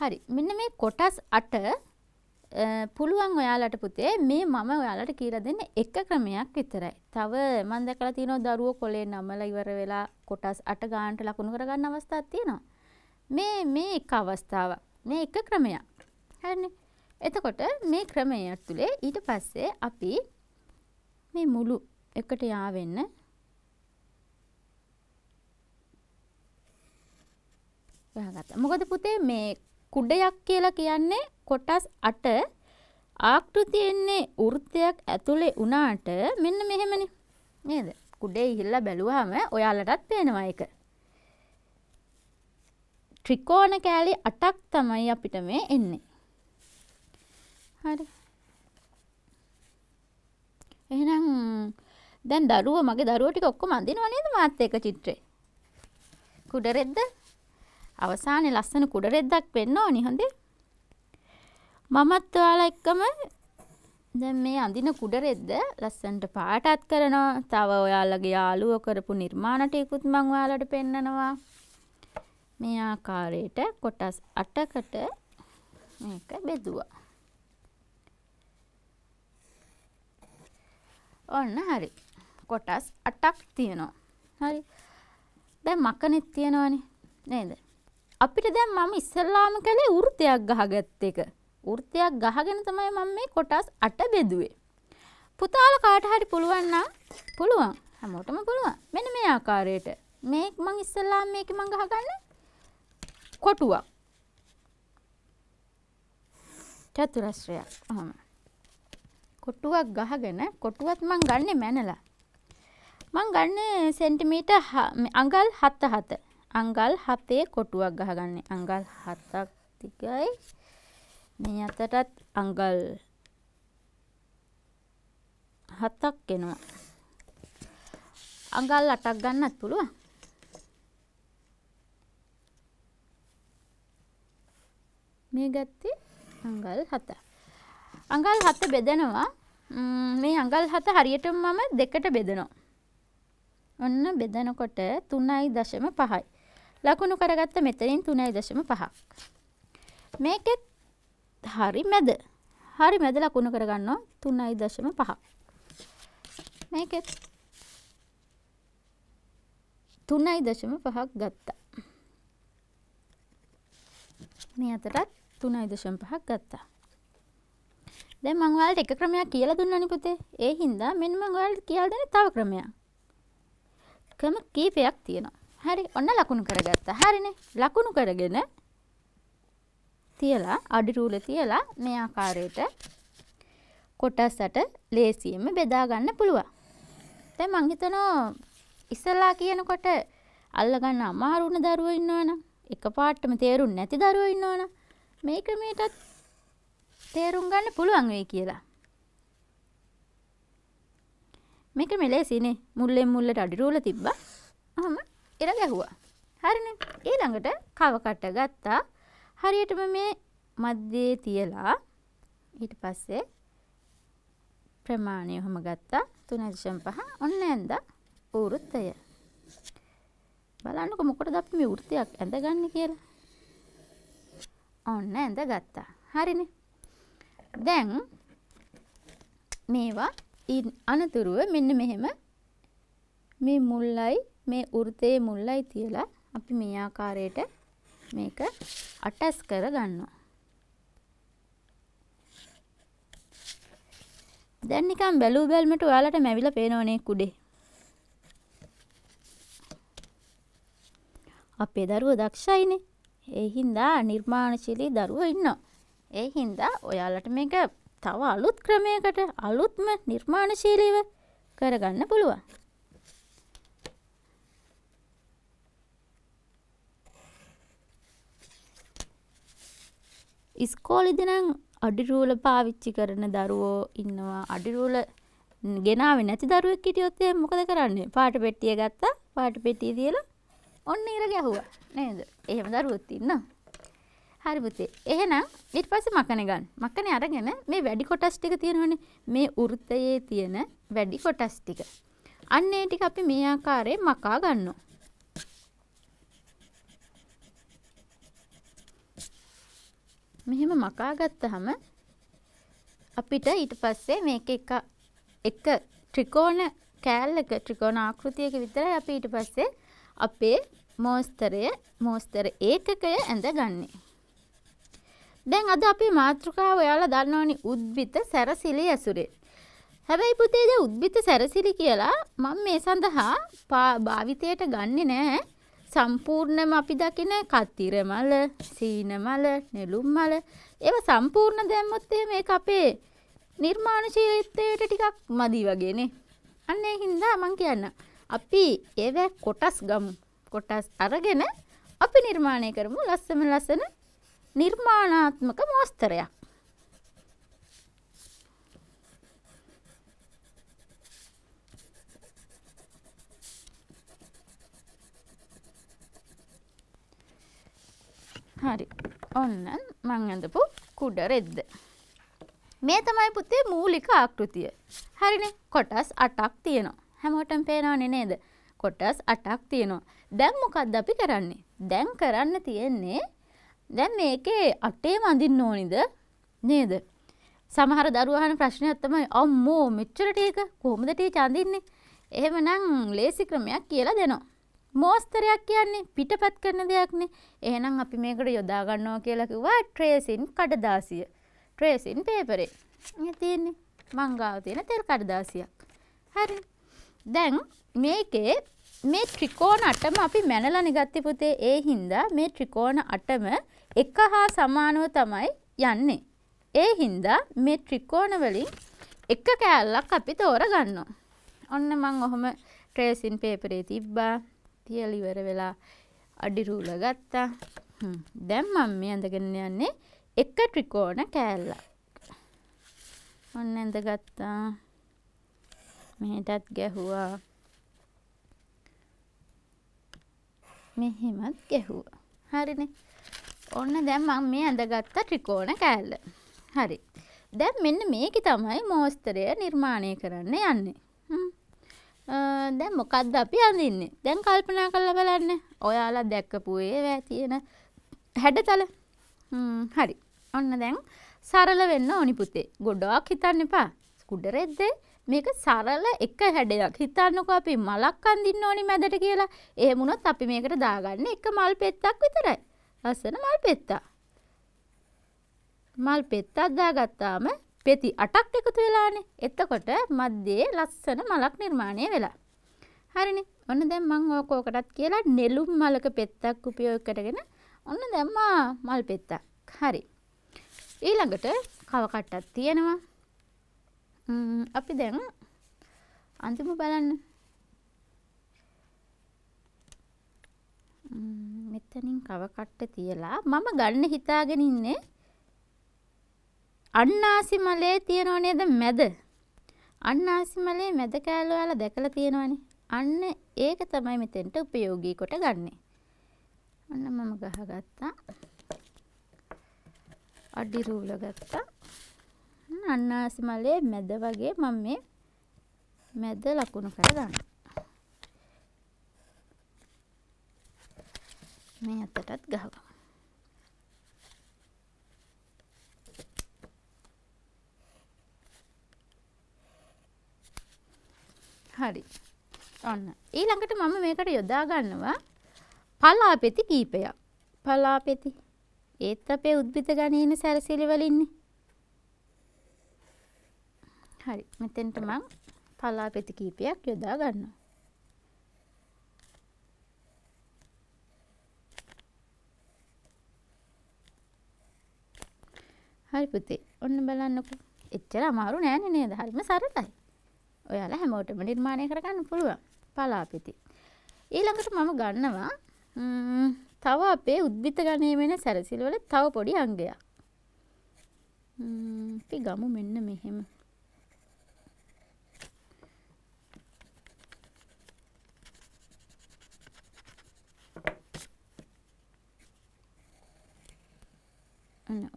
හරි. මෙන්න මේ කොටස් 8 පුළුවන් ඔයාලට පුතේ මේ මම ඔයාලට කියලා දෙන්න එක ක්‍රමයක් විතරයි. තව මම දැකලා තියෙනවා දරුවෝ කොලේ නමලා ඉවර වෙලා කොටස් 8 ගානට ලකුණු කරගන්න අවස්ථාවක් තියෙනවා. මේ මේ එක අවස්ථාවක්. මේ එක ක්‍රමයක්. හරිනේ. එතකොට මේ ක්‍රමය ඇතුලේ ඊට පස්සේ අපි මේ මුළු එකට යාවෙන්න ගහගත්තා. මොකද පුතේ මේ කුඩයක් කියලා කියන්නේ කොටස් 8 ආකෘතිය එන්නේ වෘත්තයක් ඇතුලේ උනාට මෙන්න මෙහෙමනේ. නේද? කුඩේ ඉහිල්ලා බැලුවාම ඔයාලටත් පේනවා ඒක. ත්‍රිකෝණ කෑලි 8ක් තමයි අපිට මේ එන්නේ. හරි. එහෙනම් දැන් දරුවෝ මගේ දරුවෝ ටික ඔක්කොම අඳිනව නේද මාත් එක්ක චිත්‍රේ? කුඩරෙද්ද? අවසානයේ ලස්සන කුඩ රෙද්දක් වෙන්න ඕනි හොඳේ. මමත් ඔයාලා එක්කම දැන් මේ අඳින කුඩ රෙද්ද ලස්සනට පාටත් කරනවා. තව ඔයාලගේ යාළුවෝ කරපු නිර්මාණ ටිකුත් මම ඔයාලට පෙන්නනවා. මේ ආකාරයට කොටස් 8කට මේක බෙදුවා. ඔන්න හරි. කොටස් 8ක් තියෙනවා. හරි. දැන් මකනෙත් තියෙනවනේ. නේද? අපිට දැන් මම ඉස්සල්ලාම කළේ වෘත්තයක් ගහගත්ත එක. වෘත්තයක් ගහගෙන තමයි මම මේ කොටස් 8 බෙදුවේ. පුතාල කාට හරි පුළුවන් නම් පුළුවන්. හැමෝටම පුළුවන්. මෙන්න මේ ආකාරයට. මේ මං ඉස්සල්ලාම මේක මං ගහගන්නේ කොටුවක්. චතුරස්‍රයක්. ඔහොම. කොටුවක් ගහගෙන කොටුවත් මං ගන්නෙ මැනලා. මං ගන්නෙ සෙන්ටිමීටර් අඟල් 7 7. අංගල් 7 කොටුවක් ගහගන්නේ. අංගල් 7ක් දිගයි. මේ අතටත් අංගල් 7ක් එනවා. අංගල් 8ක් ගන්නත් පුළුවන්. මේ ගත්තේ අංගල් 7. අංගල් 7 බෙදනවා. මේ අංගල් 7 හරියටම මම දෙකට බෙදනවා. ඔන්න බෙදනකොට 3.5යි. ලකුණු කරගත්ත මෙතනින් තුනයි දශම පහක්. මේකෙත් හරි මැද හරි මැද ලකුණු කරගන්නවා තුනයි දශම පහක්. මේකෙත් තුනයි දශම පහක් ගත්තා. මේ අතරත් තුනයි දශම පහක් ගත්තා. දැන් මම ඔයාලට එක ක්‍රමයක් කියලා දුන්නනේ පුතේ. ඒ හින්දා මෙන්න මම ඔයාලට කියලා දෙන්නේ තව ක්‍රමයක්. ක්‍රම කීපයක් තියෙනවා. හරි ඔන්න ලකුණු කරගත්තා. හරිනේ. ලකුණු කරගෙන තියලා අඩි රූල තියලා මේ ආකාරයට කොටසට ලේසියෙන්ම බෙදා ගන්න පුළුවන්. දැන් මං හිතනවා ඉස්සලා කියනකොට අල්ලගන්න අමාරුන දරුවෝ ඉන්නවනම් එකපාරටම තේරුම් නැති දරුවෝ ඉන්නවනම් මේ ක්‍රමයටත් තේරුම් ගන්න පුළුවන් වෙයි කියලා. මේක මෙලේසිනේ මුල්ලෙන් මුල්ලට අඩිරුවල තිබ්බා. අහම එර ගැහුවා. හරිනේ. ඊළඟට කවකට ගත්තා. හරියටම මේ මැද්දේ තියලා ඊට පස්සේ ප්‍රමාණය ඔහම ගත්තා 3.5 ඔන්න ඇඳා වෘත්තය. බලන්නකො මොකටද අපි මේ වෘත්තයක් ඇඳගන්නේ කියලා. ඔන්න ඇඳ ගත්තා. හරිනේ. දැන් මේවා අනතුරුව මෙන්න මෙහෙම මේ මුල්ලයි මේ වෘතයේ මුල්ලයි තියලා අපි මේ ආකාරයට මේක අටස් කර ගන්නවා. දැන් නිකන් බැලූ බැල්මට ඔයාලට මැවිලා පේනවනේ කුඩේ. අපේ දරුවෝ දක්ෂයිනේ. ඒ හින්දා නිර්මාණශීලී දරුවෝ ඉන්නවා. ඒ හින්දා ඔයාලට මේක තව අලුත් ක්‍රමයකට අලුත්ම නිර්මාණශීලීව කරගන්න පුළුවන්. ඉස්කෝලිදනං අඩිරූල පාවිච්චි කරන දරුවෝ ඉන්නවා අඩිරූල ගෙනාව නැති දරුවක් කිටියොත්තේ මොකද කරන්නේ පාට පෙට්ටිය ගත්තා පාට පෙටිය තියලා ඔන්න ඉර ගැහුව නේද එහෙම දරුවොත් ඉන්න හරිපුතේ එහෙනම් ඉට පස මකනගන් මක්කන අරගෙන මේ වැඩි කොටස් ටික තියෙනවන මේ වෘත්තයේ තියෙන වැඩි කොටස් ටික අන්නේ ටික අපි මේ ආකාරය මකා ගන්නවා මෙහෙම මකා ගත්තහම අපිට ඊට පස්සේ මේක එක එක ත්‍රිකෝණ කෑල්ලක ත්‍රිකෝණ ආකෘතියක විතරයි අපි ඊට පස්සේ අපේ මෝස්තරය මෝස්තර ඒකකය ඇඳගන්නේ. දැන් අද අපේ මාතෘකාව ඔයාලා දන්නවනි උද්භිත සැරසිලි ඇසුරේ. හැබැයි පුතේ උද්භිත සැරසිලි කියලා මම මේ සඳහා භාවිතයට ගන්නේ නැහැ. සම්පූර්ණම අපි දකින කත්තිරමල, සීනමල, නෙළුම්මල ඒවා සම්පූර්ණ දැම්මොත් එහෙම ඒක අපේ නිර්මාණශීලීත්වයට ටිකක් මදි වගේනේ. අන්න ඒ හින්දා මම කියන්න. අපි ඒවැ කොටස් ගමු. කොටස් අරගෙන අපි නිර්මාණය කරමු ලස්සන ලස්සන නිර්මාණාත්මක මෝස්තරයක්. හරි ඔන්න මං ඇඳපු කුඩ රෙද්ද. මේ තමයි පුතේ මූලික ආකෘතිය. හරිනේ කොටස් 8ක් තියෙනවා. හැමෝටම පේනවනේ නේද? කොටස් 8ක් තියෙනවා. දැන් මොකද්ද අපි කරන්නේ? දැන් කරන්න තියෙන්නේ දැන් මේකේ අටේ වඳින්න ඕනිද? නේද? සමහර දරුවෝ අහන ප්‍රශ්නයක් තමයි අම්මෝ මෙච්චර ටික කොහොමද ටික අඳින්නේ? එහෙමනම් ලේසි ක්‍රමයක් කියලා දෙනවා. මෝස්තරයක් කියන්නේ පිටපත් කරන දෙයක්නේ. එහෙනම් අපි මේකට යොදා ගන්නවා කියලා කිව්වා ට්‍රේසින් කඩදාසිය. ට්‍රේසින් පේපරේ. මේ තියෙන්නේ මං ගාව තියෙන තෙල් කඩදාසියක්. හරි. දැන් මේකේ මේ ත්‍රිකෝණ අටම අපි මැනලා නිගත්තේ පුතේ ඒ හින්දා මේ ත්‍රිකෝණ අටම එක හා සමානව තමයි යන්නේ. ඒ හින්දා මේ ත්‍රිකෝණ වලින් එක කෑල්ලක් අපි තෝරගන්නවා. ඔන්න මං ඔහොම ට්‍රේසින් පේපරේ තිබ්බා. තියලිවර වෙලා අඩිරූල ගත්තා දැම් මම්ම ඇඳගෙන යන්නේ එක ට්‍රිකෝන කෑල්ල ඔන්න ඇඳ ගත්තා මෙහටත් ගැහුවා මෙහෙමත් ගැහුවා හරින ඔන්න දැම් මං මේ ඇඳගත්තා ට්‍රිකෝන කෑල්ල හරි දැන් මෙන්න මේක තමයි මෝස්තරය නිර්මාණය කරන්න යන්නේ දැන් මොකක්ද අපි අඳින්නේ දැන් කල්පනා කරලා බලන්න ඔයාලා දැක්කපුයේ වැ තියෙන හැඩතල හරි ඔන්න දැන් සරල වෙන්න ඕනි පුතේ ගොඩක් හිතන්න එපා කුඩරෙද්ද මේක සරල එක හැඩයක් හිතන්නකෝ අපි මලක් අඳින්න ඕනි මැදට කියලා එහෙම වුණොත් අපි මේකට දාගන්නේ එක මල් පෙත්තක් විතරයි ලස්සන මල් පෙත්තක් මල් පෙත්තක් දාගත්තාම පෙති 8ක් එකතු වෙලානේ. එතකොට මැද්දේ ලස්සන මලක් නිර්මාණය වෙලා. හරිනේ. ඔන්න දැන් මම ඕක ඕකටත් කියලා නෙළුම් මලක පෙත්තක් උපයෝග කරගෙන ඔන්න දැම්මා මල් පෙත්තක්. හරි. ඊළඟට කව කට්ටක් තියෙනවා. අපි දැන් අන්තිම බලන්න. මෙතනින් කව කට්ට තියලා මම ගන්න හිතාගෙන ඉන්නේ අන්නාසි මලේ තියෙනව නේද මැද? අන්නාසි මලේ මැද කෑල්ල ඔයාලා දැකලා තියෙනවනේ. අන්න ඒක තමයි මෙතෙන්ට උපයෝගී කොට ගන්නෙ. අන්න මම ගහගත්තා. අඩි රූල ගත්තා. අන්නාසි මලේ මැද වගේ මම මේ මැද ලකුණු කරගන්නවා. මේ අතටත් ගහගමු. හරි. ඔන්න. ඊළඟට මම මේකට යොදා ගන්නවා පලාපෙති කීපයක්. පලාපෙති. ඒත් අපේ උද්භිද ගණේන සැරසිලි වලින්නේ. හරි. මෙතෙන්ට මම පලාපෙති කීපයක් යොදා ගන්නවා. හරි පුතේ. ඔන්න බලන්නකෝ. එච්චර අමාරු නෑනේ නේද? හරිම සරලයි. ඔයාලා හැමෝටම නිර්මාණය කරගන්න පුළුවන් පලාපිති. ඊළඟට මම ගන්නවා තව අපේ උද්භිත ගණීමෙන සැරසිල්වල තව පොඩි අංගයක්. අපි ගමු මෙන්න මෙහෙම.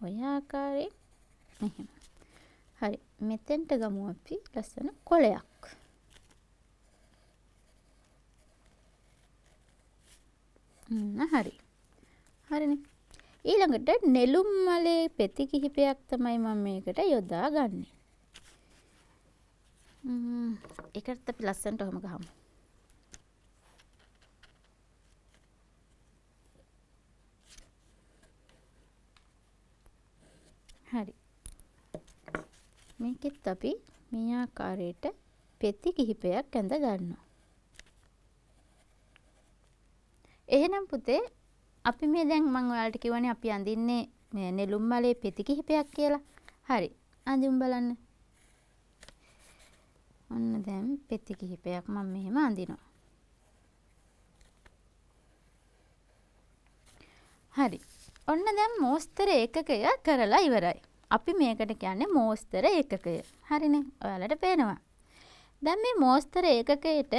ඔය ආකාරයෙන් මෙහෙම. මෙතෙන්ට ගමු අපි ලස්සන කොලයක් හරි හරින ඊළඟට නෙළුම් මලේ පෙති කිහිපයක් තමයි මම මේකට යොදා ගන්නේ එකට අපි ලස්සන්ට ඔහොම ගහමු මේකෙත් අපි මේ ආකාරයට පෙති කිහිපයක් ඇඳ ගන්නවා. එහෙනම් පුතේ අපි මේ දැන් මම ඔයාලට කියවනේ අපි අඳින්නේ මේ නෙළුම් මලේ පෙති කිහිපයක් කියලා. හරි. අඳිමු බලන්න. ඔන්න දැන් පෙති කිහිපයක් මම මෙහෙම අඳිනවා. හරි. ඔන්න දැන් මෝස්තර ඒකකය කරලා ඉවරයි. අපි මේකට කියන්නේ මෝස්තර ඒකකය. හරිනේ. ඔයාලට පේනවා. දැන් මේ මෝස්තර ඒකකයට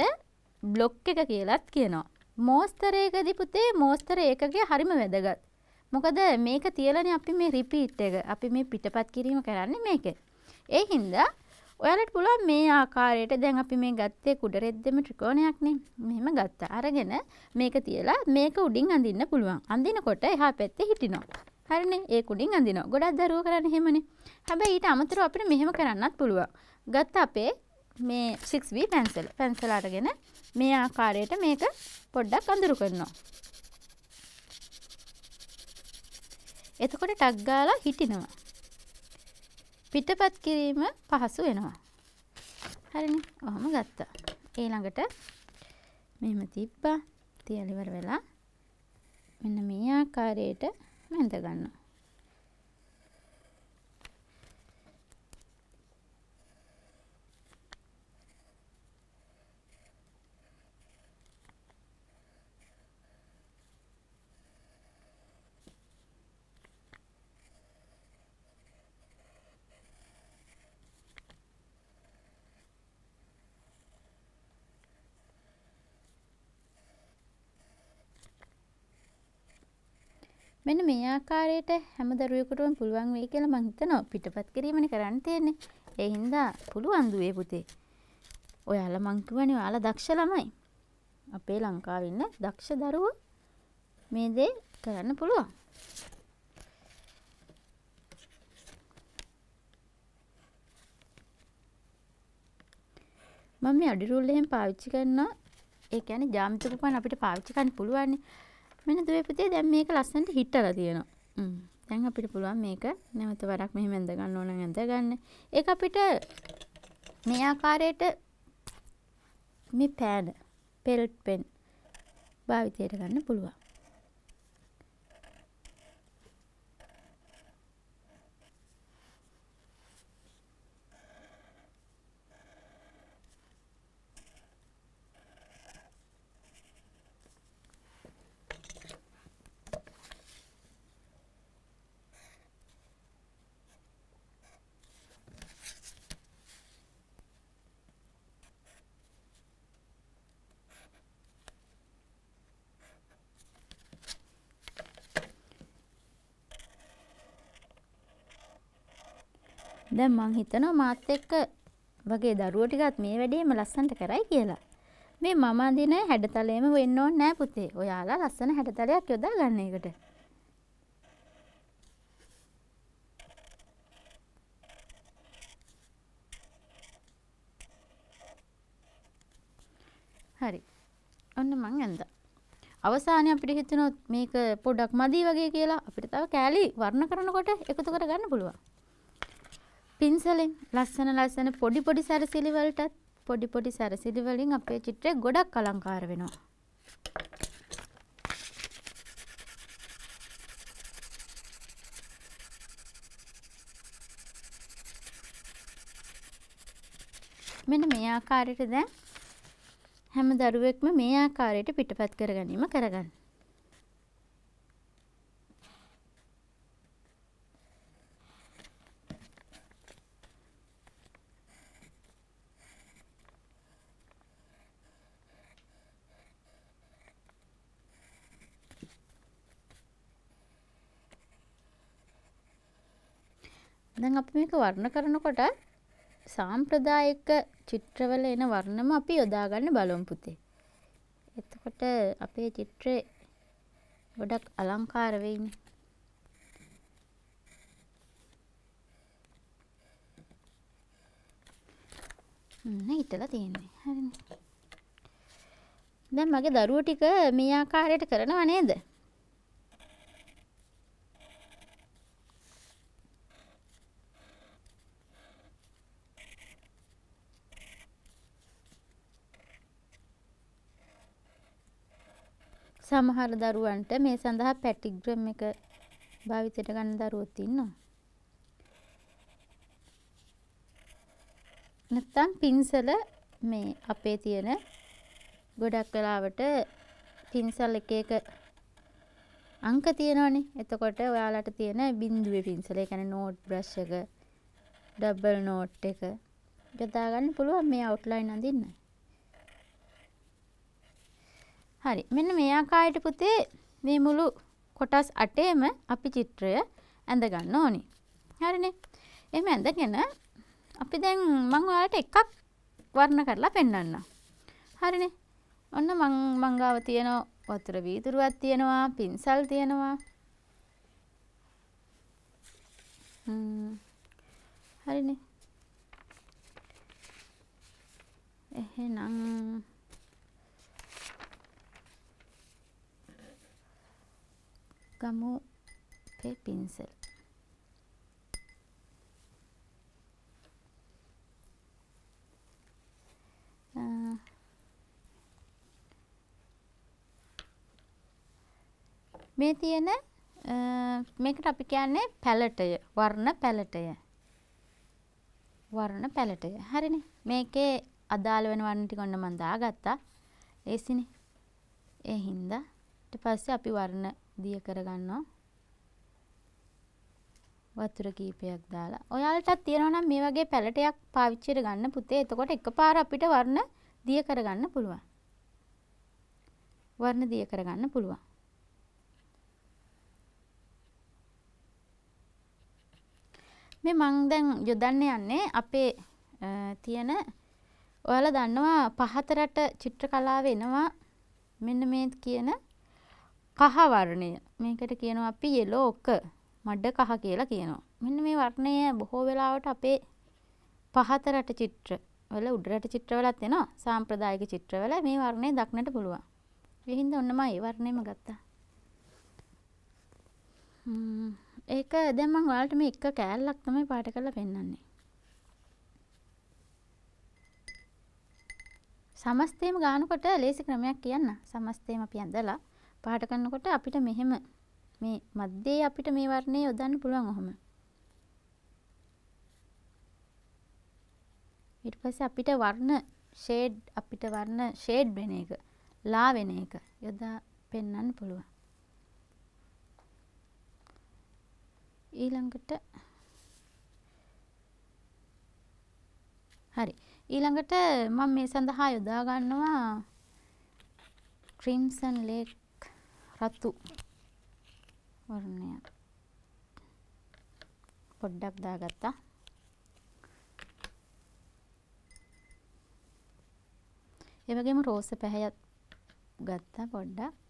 බ්ලොක් එක කියලාත් කියනවා. මෝස්තර ඒකදී පුතේ මෝස්තර ඒකකය හරිම වැදගත්. මොකද මේක තියලානේ අපි මේ රිපීට් එක. අපි මේ පිටපත් කිරීම කරන්නේ මේකේ. ඒ හින්දා ඔයාලට පුළුවන් මේ ආකාරයට දැන් අපි මේ ගත්තේ කුඩරෙද්දෙම ත්‍රිකෝණයක්නේ. මෙහෙම ගත්තා. අරගෙන මේක තියලා මේක උඩින් අඳින්න පුළුවන්. අඳිනකොට එහා පැත්තේ හිටිනවා. හරිනේ ඒ කුඩින් අඳිනවා. ගොඩක් දරුවෝ කරන්නේ එහෙමනේ. හැබැයි ඊට අමතරව අපිට මෙහෙම කරන්නත් පුළුවන්. ගත්ත අපේ මේ 6B පැන්සල. පැන්සල අරගෙන මේ ආකාරයට මේක පොඩ්ඩක් අඳුරු කරනවා. එතකොට ටක් ගාලා හිටිනවා. පිටපත් කිරීම පහසු වෙනවා. හරිනේ. ඔහොම ගත්තා. ඊළඟට මෙහෙම තිබ්බා. තියලා ඉවර වෙලා මෙන්න මේ ආකාරයට මැද ගන්නවා මෙන්න මේ ආකාරයට හැම දරුවෙකුටම පුළුවන් වෙයි කියලා මං හිතනවා. පිටපත් කිරීමනේ කරන්න තියෙන්නේ. ඒ හින්දා පුළුවන් දුවේ පුතේ. ඔයාලා මං කියවනේ ඔයාලා දක්ෂ ළමයි. අපේ ලංකාවේ ඉන්න දක්ෂ දරුවෝ මේ දේ කරන්න පුළුවන්. මම මේ අඩි රූල් එහෙම පාවිච්චි කරනවා. ඒ කියන්නේ ජාමිතික පණ අපිට පාවිච්චි කරන්න පුළුවන්. මෙන්න දුවේ පුතේ දැන් මේක ලස්සනට හිටලා තියෙනවා දැන් අපිට පුළුවන් මේක නැවත වරක් මෙහෙම ඇඳ ගන්න ඕන නම් ඇඳ ගන්න ඒක අපිට මේ ආකාරයට මේ පෑන පෙල්ට් පෙන් භාවිතයට ගන්න පුළුවන් දැන් මං හිතනවා මාත් එක්ක වගේ දරුවෝ ටිකත් මේ වැඩේම ලස්සනට කරයි කියලා. මේ මම අඳින හැඩතලෙම වෙන්න ඕනේ නෑ පුතේ. ඔයාලා ලස්සන හැඩතලයක් යොදා ගන්න එකට. හරි. ඔන්න මං ඇඳා. අවසානයේ අපිට හිතෙනවා මේක පොඩක් මදි වගේ කියලා අපිට තව කෑලි වර්ණ කරනකොට එකතු කරගන්න පුළුවන්. පින්සලෙන් ලස්සන ලස්සන පොඩි පොඩි සරසිලි වලටත් පොඩි පොඩි සරසිලි වලින් අපේ චිත්‍රය ගොඩක් අලංකාර වෙනවා. මෙන්න මේ ආකාරයට දැන් හැම දරුවෙක්ම මේ ආකාරයට පිටපත් කර ගැනීම කරගන්න. දැන් අපි මේක වර්ණ කරනකොට සාම්ප්‍රදායික චිත්‍රවල එන වර්ණම අපි යොදා ගන්න බලමු පුතේ. එතකොට අපේ චිත්‍රේ ගොඩක් අලංකාර වෙයිනේ. නේ හිටලා තියෙන්නේ. හරිනේ. දැන් මගේ දරුවෝ ටික මේ ආකාරයට කරනව නේද? සමහර දරුවන්ට මේ සඳහා පැටිග්‍රම් එක භාවිතයට ගන්න දරුවොත් ඉන්නවා. නැත්තම් පින්සල මේ අපේ තියෙන ගොඩක් වෙලාවට පින්සල් එක එක අංක තියෙනවනේ. එතකොට ඔයාලට තියෙන බිඳුවේ පින්සල, ඒ කියන්නේ නෝට් බ්‍රෂ් එක, ඩබල් නෝට් එක දාගන්න පුළුවන් මේ අවුට්ලයින් අඳින්න. හරි මෙන්න මේ ආකාරයට පුතේ මේ මුළු කොටස් 8ෙම අපි චිත්‍රය ඇඳ ගන්න ඕනි. හරිනේ. එහෙම ඇඳගෙන අපි දැන් මම ඔයාලට එකක් වර්ණ කරලා පෙන්වන්නම්. හරිනේ. ඔන්න මං මංගාව තියෙන වතුර වීදුරුවක් තියෙනවා, පින්සල් තියෙනවා. හරිනේ. එහෙනම් ගමු අපේ පින්සල් මේ තියෙන මේකට අපි කියන්නේ පැලටය වර්ණ පැලටය වර්ණ පැලටය හරිනේ මේකේ අදාළ වෙන වර්ණ ටික ඔන්න මම දාගත්තා ලේසිනේ ඒ හින්දා ඊට පස්සේ අපි වර්ණ දිය කරගන්නවා. වතුර කීපයක් දාලා. ඔයාලටත් තියෙනවා නම් මේ වගේ පැලටයක් පාවිච්චියට ගන්න පුතේ. එතකොට එකපාර අපිට වර්ණ දිය කරගන්න පුළුවන්. වර්ණ දිය කරගන්න පුළුවන්. මේ මං දැන් යොදන්න යන්නේ අපේ තියෙන ඔයාලා දන්නවා පහතරට චිත්‍ර කලාව එනවා මෙන්න මේ කියන කහ වර්ණය. මේකට කියනවා අපි yellow ochre. මඩ කහ කියලා කියනවා. මෙන්න මේ වර්ණය බොහෝ වෙලාවට අපේ පහත රට චිත්‍ර වල උඩ රට චිත්‍රවලත් එනවා. සාම්ප්‍රදායික චිත්‍රවල මේ වර්ණය දක්නට පුළුවන්. ඒ හින්දා ඔන්න මම ඒ වර්ණයම ගත්තා. ඒක දැන් මම ඔයාලට මේ එක කෑල්ලක් තමයි පාට කරලා පෙන්වන්නේ. සමස්තේම ගානකොට ලේසි ක්‍රමයක් කියන්න. සමස්තේම අපි ඇඳලා පාට කරනකොට අපිට මෙහෙම මේ මැද්දේ අපිට මේ වර්ණය යොදන්න පුළුවන් ඔහම. ඊට පස්සේ අපිට වර්ණ ෂේඩ් අපිට වර්ණ ෂේඩ් වෙන එක ලා වෙන එක යොදා පෙන්වන්න පුළුවන්. ඊළඟට හරි ඊළඟට මම මේ සඳහා යොදා ගන්නවා ක්‍රිම්සන් ලේක් රතු වර්ණය පොඩ්ඩක් දාගත්තා ඒ වගේම රෝස පැහැයත් ගත්තා පොඩ්ඩක්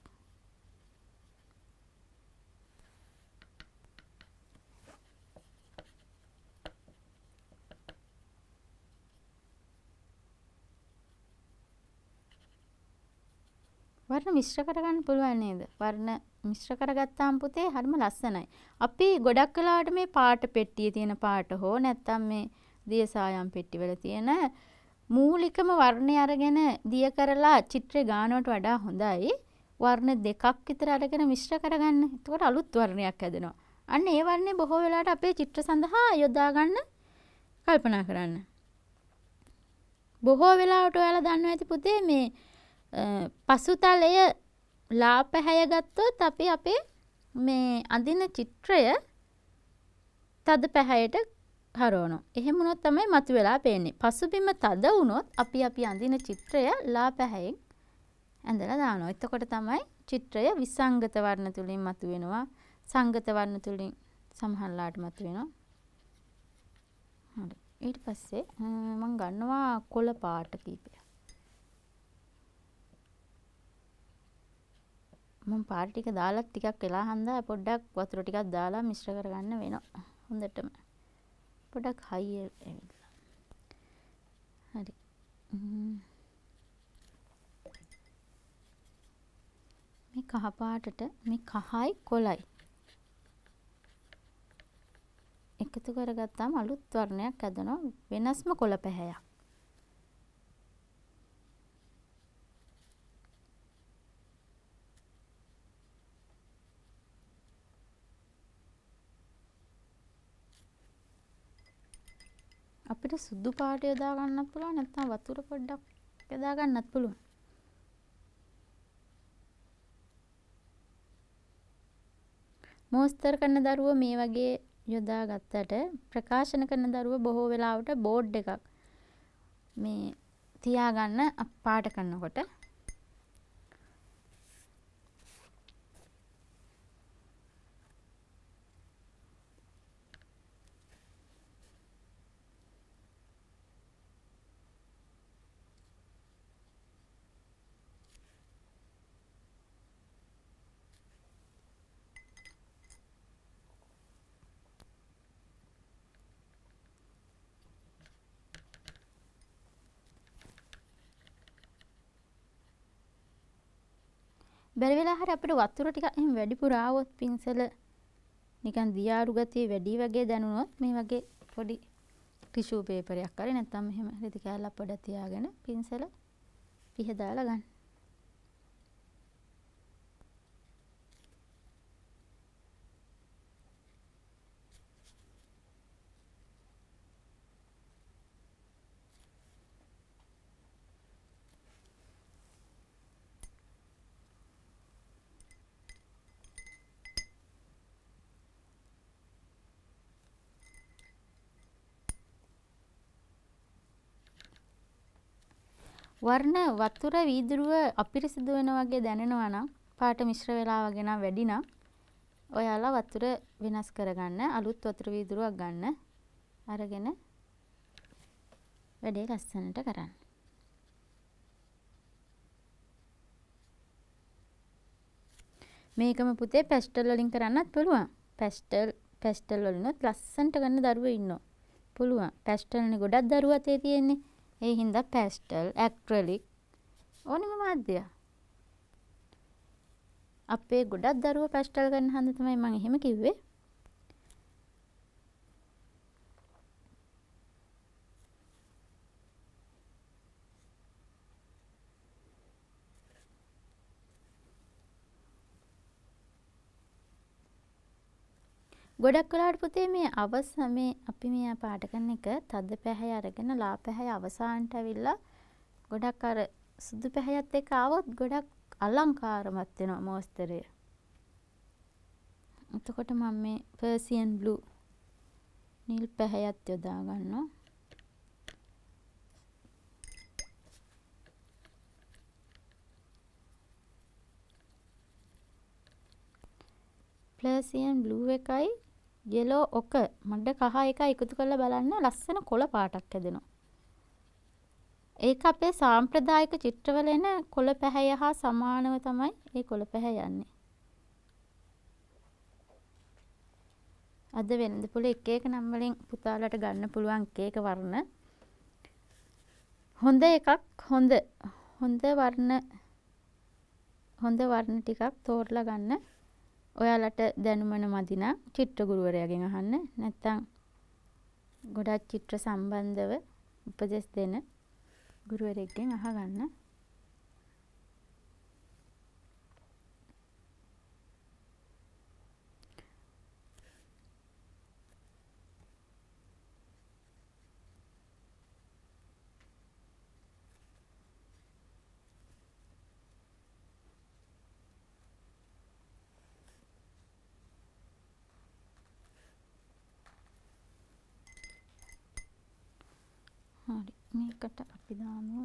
වර්ණ මිශ්‍ර කරගන්න පුළුවන් නේද? වර්ණ මිශ්‍ර කරගත්තාම පුතේ හරිම ලස්සනයි. අපි ගොඩක් වෙලාවට මේ පාට පෙට්ටියේ තියෙන පාට හෝ නැත්නම් මේ දියසායම් පෙට්ටිවල තියෙන මූලිකම වර්ණය අරගෙන දිය කරලා චිත්‍රය ගානවට වඩා හොඳයි. වර්ණ දෙකක් විතර අරගෙන මිශ්‍ර කරගන්න. එතකොට අලුත් වර්ණයක් හැදෙනවා. අන්න ඒ වර්ණේ බොහෝ වෙලාවට අපේ චිත්‍ර සඳහා යොදා ගන්න කල්පනා කරන්න. බොහෝ වෙලාවට ඔයාලා දන්නවා ඇති පුතේ මේ පසුතලය ලාපැහැය ගත්තොත් අපි අපේ මේ අඳින චිත්‍රය තද පැහැයට හරවනු. එහෙම වුණොත් තමයි මතු වෙලා පේන්නේ. පසුබිම තද වුණොත් අපි අපි අඳින චිත්‍රය ලාපැහැයෙන් ඇඳලා දානවා. එතකොට තමයි චිත්‍රය විසංගත වර්ණ තුලින් මතු වෙනවා. සංගත වර්ණ තුලින් සමහරලාට මතු වෙනවා. හරි. ඊට පස්සේ මම ගන්නවා කොළ පාට කීපයක්. මම පාට ටික දාලා ටිකක් වෙලා හන්දා පොඩ්ඩක් වතුර ටිකක් දාලා මිශ්‍ර කරගන්න වෙනවා. හොඳටම. පොඩ්ඩක් හයි ඇවිල්ලා. හරි. මේ කහ පාටට මේ කහයි කොලයි එකතු කරගත්තාම අලුත් වර්ණයක් ඇදෙනවා වෙනස්ම කොළ පැහැයක්. අපිට සුදු පාට යොදා ගන්නත් පුළුවන් නැත්නම් වතුර පොඩ්ඩක් යොදා ගන්නත් පුළුවන්. මෝස්තර කරන දරුවෝ මේ වගේ යොදා ගත්තට ප්‍රකාශන කරන දරුවෝ බොහෝ වෙලාවට බෝඩ් එකක් මේ තියාගන්න පාට කරනකොට බැරි වෙලා හරි අපිට වතුර ටිකක් එහෙම වැඩිපුර ආවොත් පින්සල නිකන් දියාරු ගතිය වැඩි වගේ දැනුනොත් මේ වගේ පොඩි ටිෂු පේපරයක් හරි නැත්නම් එහෙම රෙදි කෑල්ලක් පොඩක් තියාගෙන පින්සල පිහදාලා ගන්න. වර්ණ වතුර වීදුරුව අපිරිසිදු වෙන වගේ දැනෙනවා නම් පාට මිශ්‍ර වෙලා වගේ නම් වැඩි නම් ඔයාලා වතුර වෙනස් කරගන්න අලුත් වතුර වීදුරුවක් ගන්න අරගෙන වැඩේ ලස්සනට කරන්න. මේකම පුතේ පැස්ටල් වලින් කරන්නත් පුළුවන්. පැස්ටල් පැස්ටල් වලිනුත් ලස්සනට ගන්න දරුවෝ ඉන්නවා. පුළුවන්. පැස්ටල්නේ ගොඩක් දරුවෝ අතේ තියෙන්නේ. ඒ හින්දා පැස්ටල් ඇක්්‍රලික් ඕනිම මාධ්‍ය අපේ ගොඩක් දරුව පැස්ටල් ගන්න හඳ තමයි මම එහෙම කිව්වේ ගොඩක් වෙලාට පුතේ මේ අවස මේ අපි මේ පාට කරන එක තද පැහැය අරගෙන ලා පැහැය අවසානට අවිල්ලා ගොඩක් අර සුදු පැහැයත් එක්ක આવොත් ගොඩක් අලංකාරමත් වෙනවා මෝස්තරය. එතකොට මම මේ පර්සියන් බ්ලූ නිල් පැහැයත් යොදා ගන්නවා. පර්සියන් බ්ලූ එකයි යෙලෝ ඔක මඩ කහ එක එකතු කරලා බලන්න ලස්සන කොළ පාටක් හැදෙනවා. ඒක අපේ සාම්ප්‍රදායික චිත්‍රවල එන කොළ පැහැය හා සමානව තමයි මේ කොළ පැහැ යන්නේ. අද වෙළඳ පොළ එක එක නම් වලින් පුතාලට ගන්න පුළුවන් එක එක වර්ණ. හොඳ එකක් හොඳ හොඳ වර්ණ හොඳ වර්ණ ටිකක් තෝරලා ගන්න. ඔයාලට දැනුමන මදිනම් චිත්‍ර ගුරුවරයාගෙන් අහන්න නැත්නම් ගොඩක් චිත්‍ර සම්බන්ධව උපදෙස් දෙන ගුරුවරයෙක්ගෙන් අහගන්න ඒකට අපි දාමු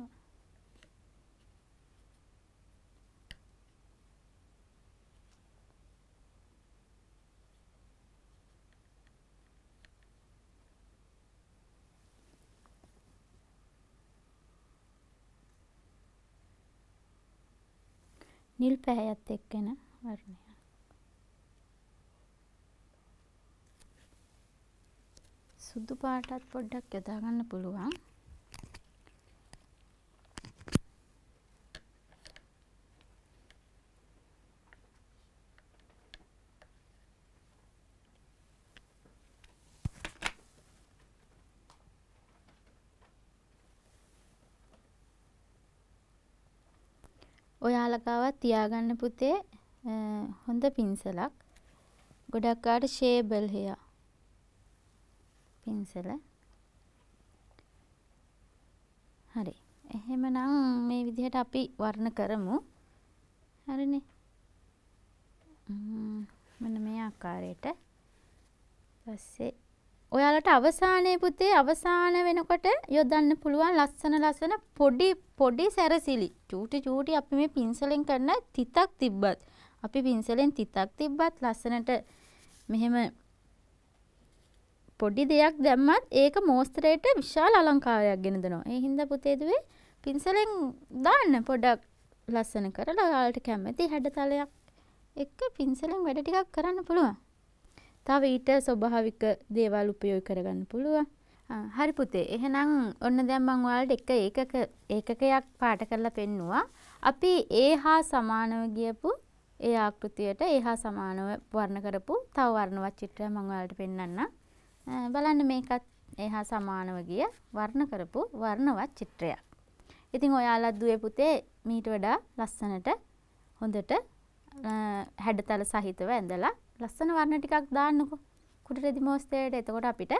නිල් පැහැයත් එක්කෙන වර්ණය සුදු පාටත් පොඩ්ඩක් යොදා ගන්න පුළුවන් ඔයාලගාවත් තියාගන්න පුතේ හොඳ පින්සලක්. ගොඩක් අයට ෂේබල් හෙයා පින්සල. හරි. එහෙමනම් මේ විදිහට අපි වර්ණ කරමු. හරිනේ. මෙන්න මේ ආකාරයට. පස්සේ ඔයාලට අවසානයේ පුතේ අවසාන වෙනකොට යොදන්න පුළුවන් ලස්සන ලස්සන පොඩි පොඩි සැරසිලි. චූටි චූටි අපි මේ පින්සලෙන් කරන තිතක් තිබ්බත් අපි පින්සලෙන් තිතක් තිබ්බත් ලස්සනට මෙහෙම පොඩි දෙයක් දැම්මත් ඒක මෝස්තරයට විශාල අලංකාරයක් ගෙන දෙනවා. ඒ හින්දා පුතේ දුවේ පින්සලෙන් දාන්න පොඩක් ලස්සන කරලා ඔයාලට කැමති හැඩතලයක් එක්ක පින්සලෙන් වැඩ ටිකක් කරන්න පුළුවන්. තව ඊට ස්වභාවික දේවල් උපයෝග කරගන්න පුළුවන්. හරි පුතේ. එහෙනම් ඔන්න දැන් මම ඔයාලට එක ඒකක ඒකකයක් පාට කරලා පෙන්නුවා. අපි ඒ හා සමානව ගියපු ඒ ආකෘතියට ඒ හා සමානව වර්ණ කරපු තව වර්ණවත් චිත්‍රයක් මම ඔයාලට පෙන්වන්නම්. බලන්න මේකත් ඒ හා සමානව ගිය වර්ණ කරපු වර්ණවත් චිත්‍රයක්. ඉතින් ඔයාලත් දුවේ පුතේ මීට වඩා ලස්සනට හොඳට හැඩතල සහිතව ඇඳලා ලස්සන වර්ණ ටිකක් දාන්නකෝ කුටි රෙදි මෝස්තයට. එතකොට අපිට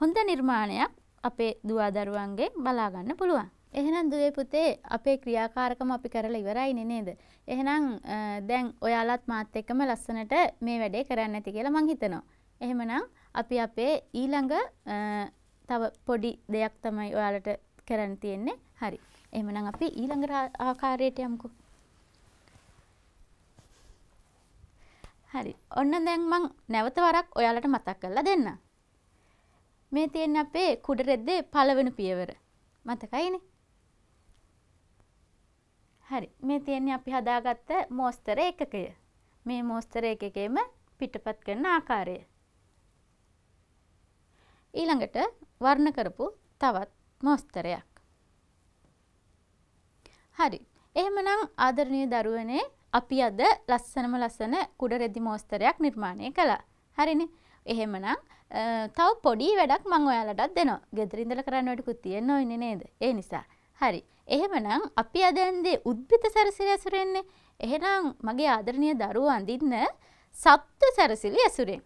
හොඳ නිර්මාණයක් අපේ දුව දරුවන්ගේ බලා ගන්න පුළුවන්. එහෙනම් දුවේ පුතේ අපේ ක්‍රියාකාරකම අපි කරලා ඉවරයිනේ නේද? එහෙනම් දැන් ඔයාලත් මාත් එක්කම ලස්සනට මේ වැඩේ කරන්න ඇති කියලා මං හිතනවා. එහෙමනම් අපි අපේ ඊළඟ තව පොඩි දෙයක් තමයි ඔයාලට කරන්න තියෙන්නේ. හරි. එහෙමනම් අපි ඊළඟ ආකාරයට යමුකෝ. හරි ඔන්න දැන් මං නැවත වරක් ඔයාලට මතක් කරලා දෙන්න. මේ තියෙන අපේ කුඩ රෙද්දේ පළවෙනි පියවර. මතකයිනේ? හරි මේ තියෙන්නේ අපි හදාගත්ත මෝස්තර ඒකකය. මේ මෝස්තර ඒකකයේම පිටපත් කරන ආකාරය. ඊළඟට වර්ණ කරපු තවත් මෝස්තරයක්. හරි. එහෙමනම් ආදරණීය දරුවනේ අපි අද ලස්සනම ලස්සන කුඩ රෙදි මෝස්තරයක් නිර්මාණය කළා. හරිනි. එහෙමනම් තව පොඩි වැඩක් මං ඔයාලටත් දෙනවා. ගෙදර ඉඳලා කරන්න වැඩකුත් තියෙන්න ඕනේ නේද? ඒ නිසා. හරි. එහෙමනම් අපි අද ඇන්දේ උද්භිත සැරසිලි ඇසුරෙන්නේ. එහෙනම් මගේ ආදරණීය දරුවෝ අඳින්න සත්ත්ව සැරසිලි ඇසුරෙන්.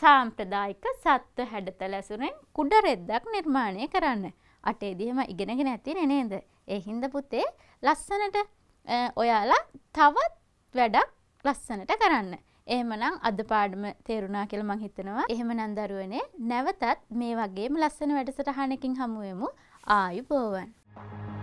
සාම්ප්‍රදායික සත්ත්ව හැඩතල ඇසුරෙන් කුඩ රෙද්දක් නිර්මාණය කරන්න. අටේදී එහෙම ඉගෙනගෙන ඇතිනේ නේද? ඒ හින්දා පුතේ ලස්සනට ඔයාලා තවත් වැඩක් ලස්සනට කරන්න. එහෙමනම් අද පාඩම තේරුණා කියලා මං හිතනවා. එහෙමනම් දරුවනේ නැවතත් මේ වගේම ලස්සන වැඩසටහනකින් හමුවෙමු. ආයුබෝවන්. Thank you.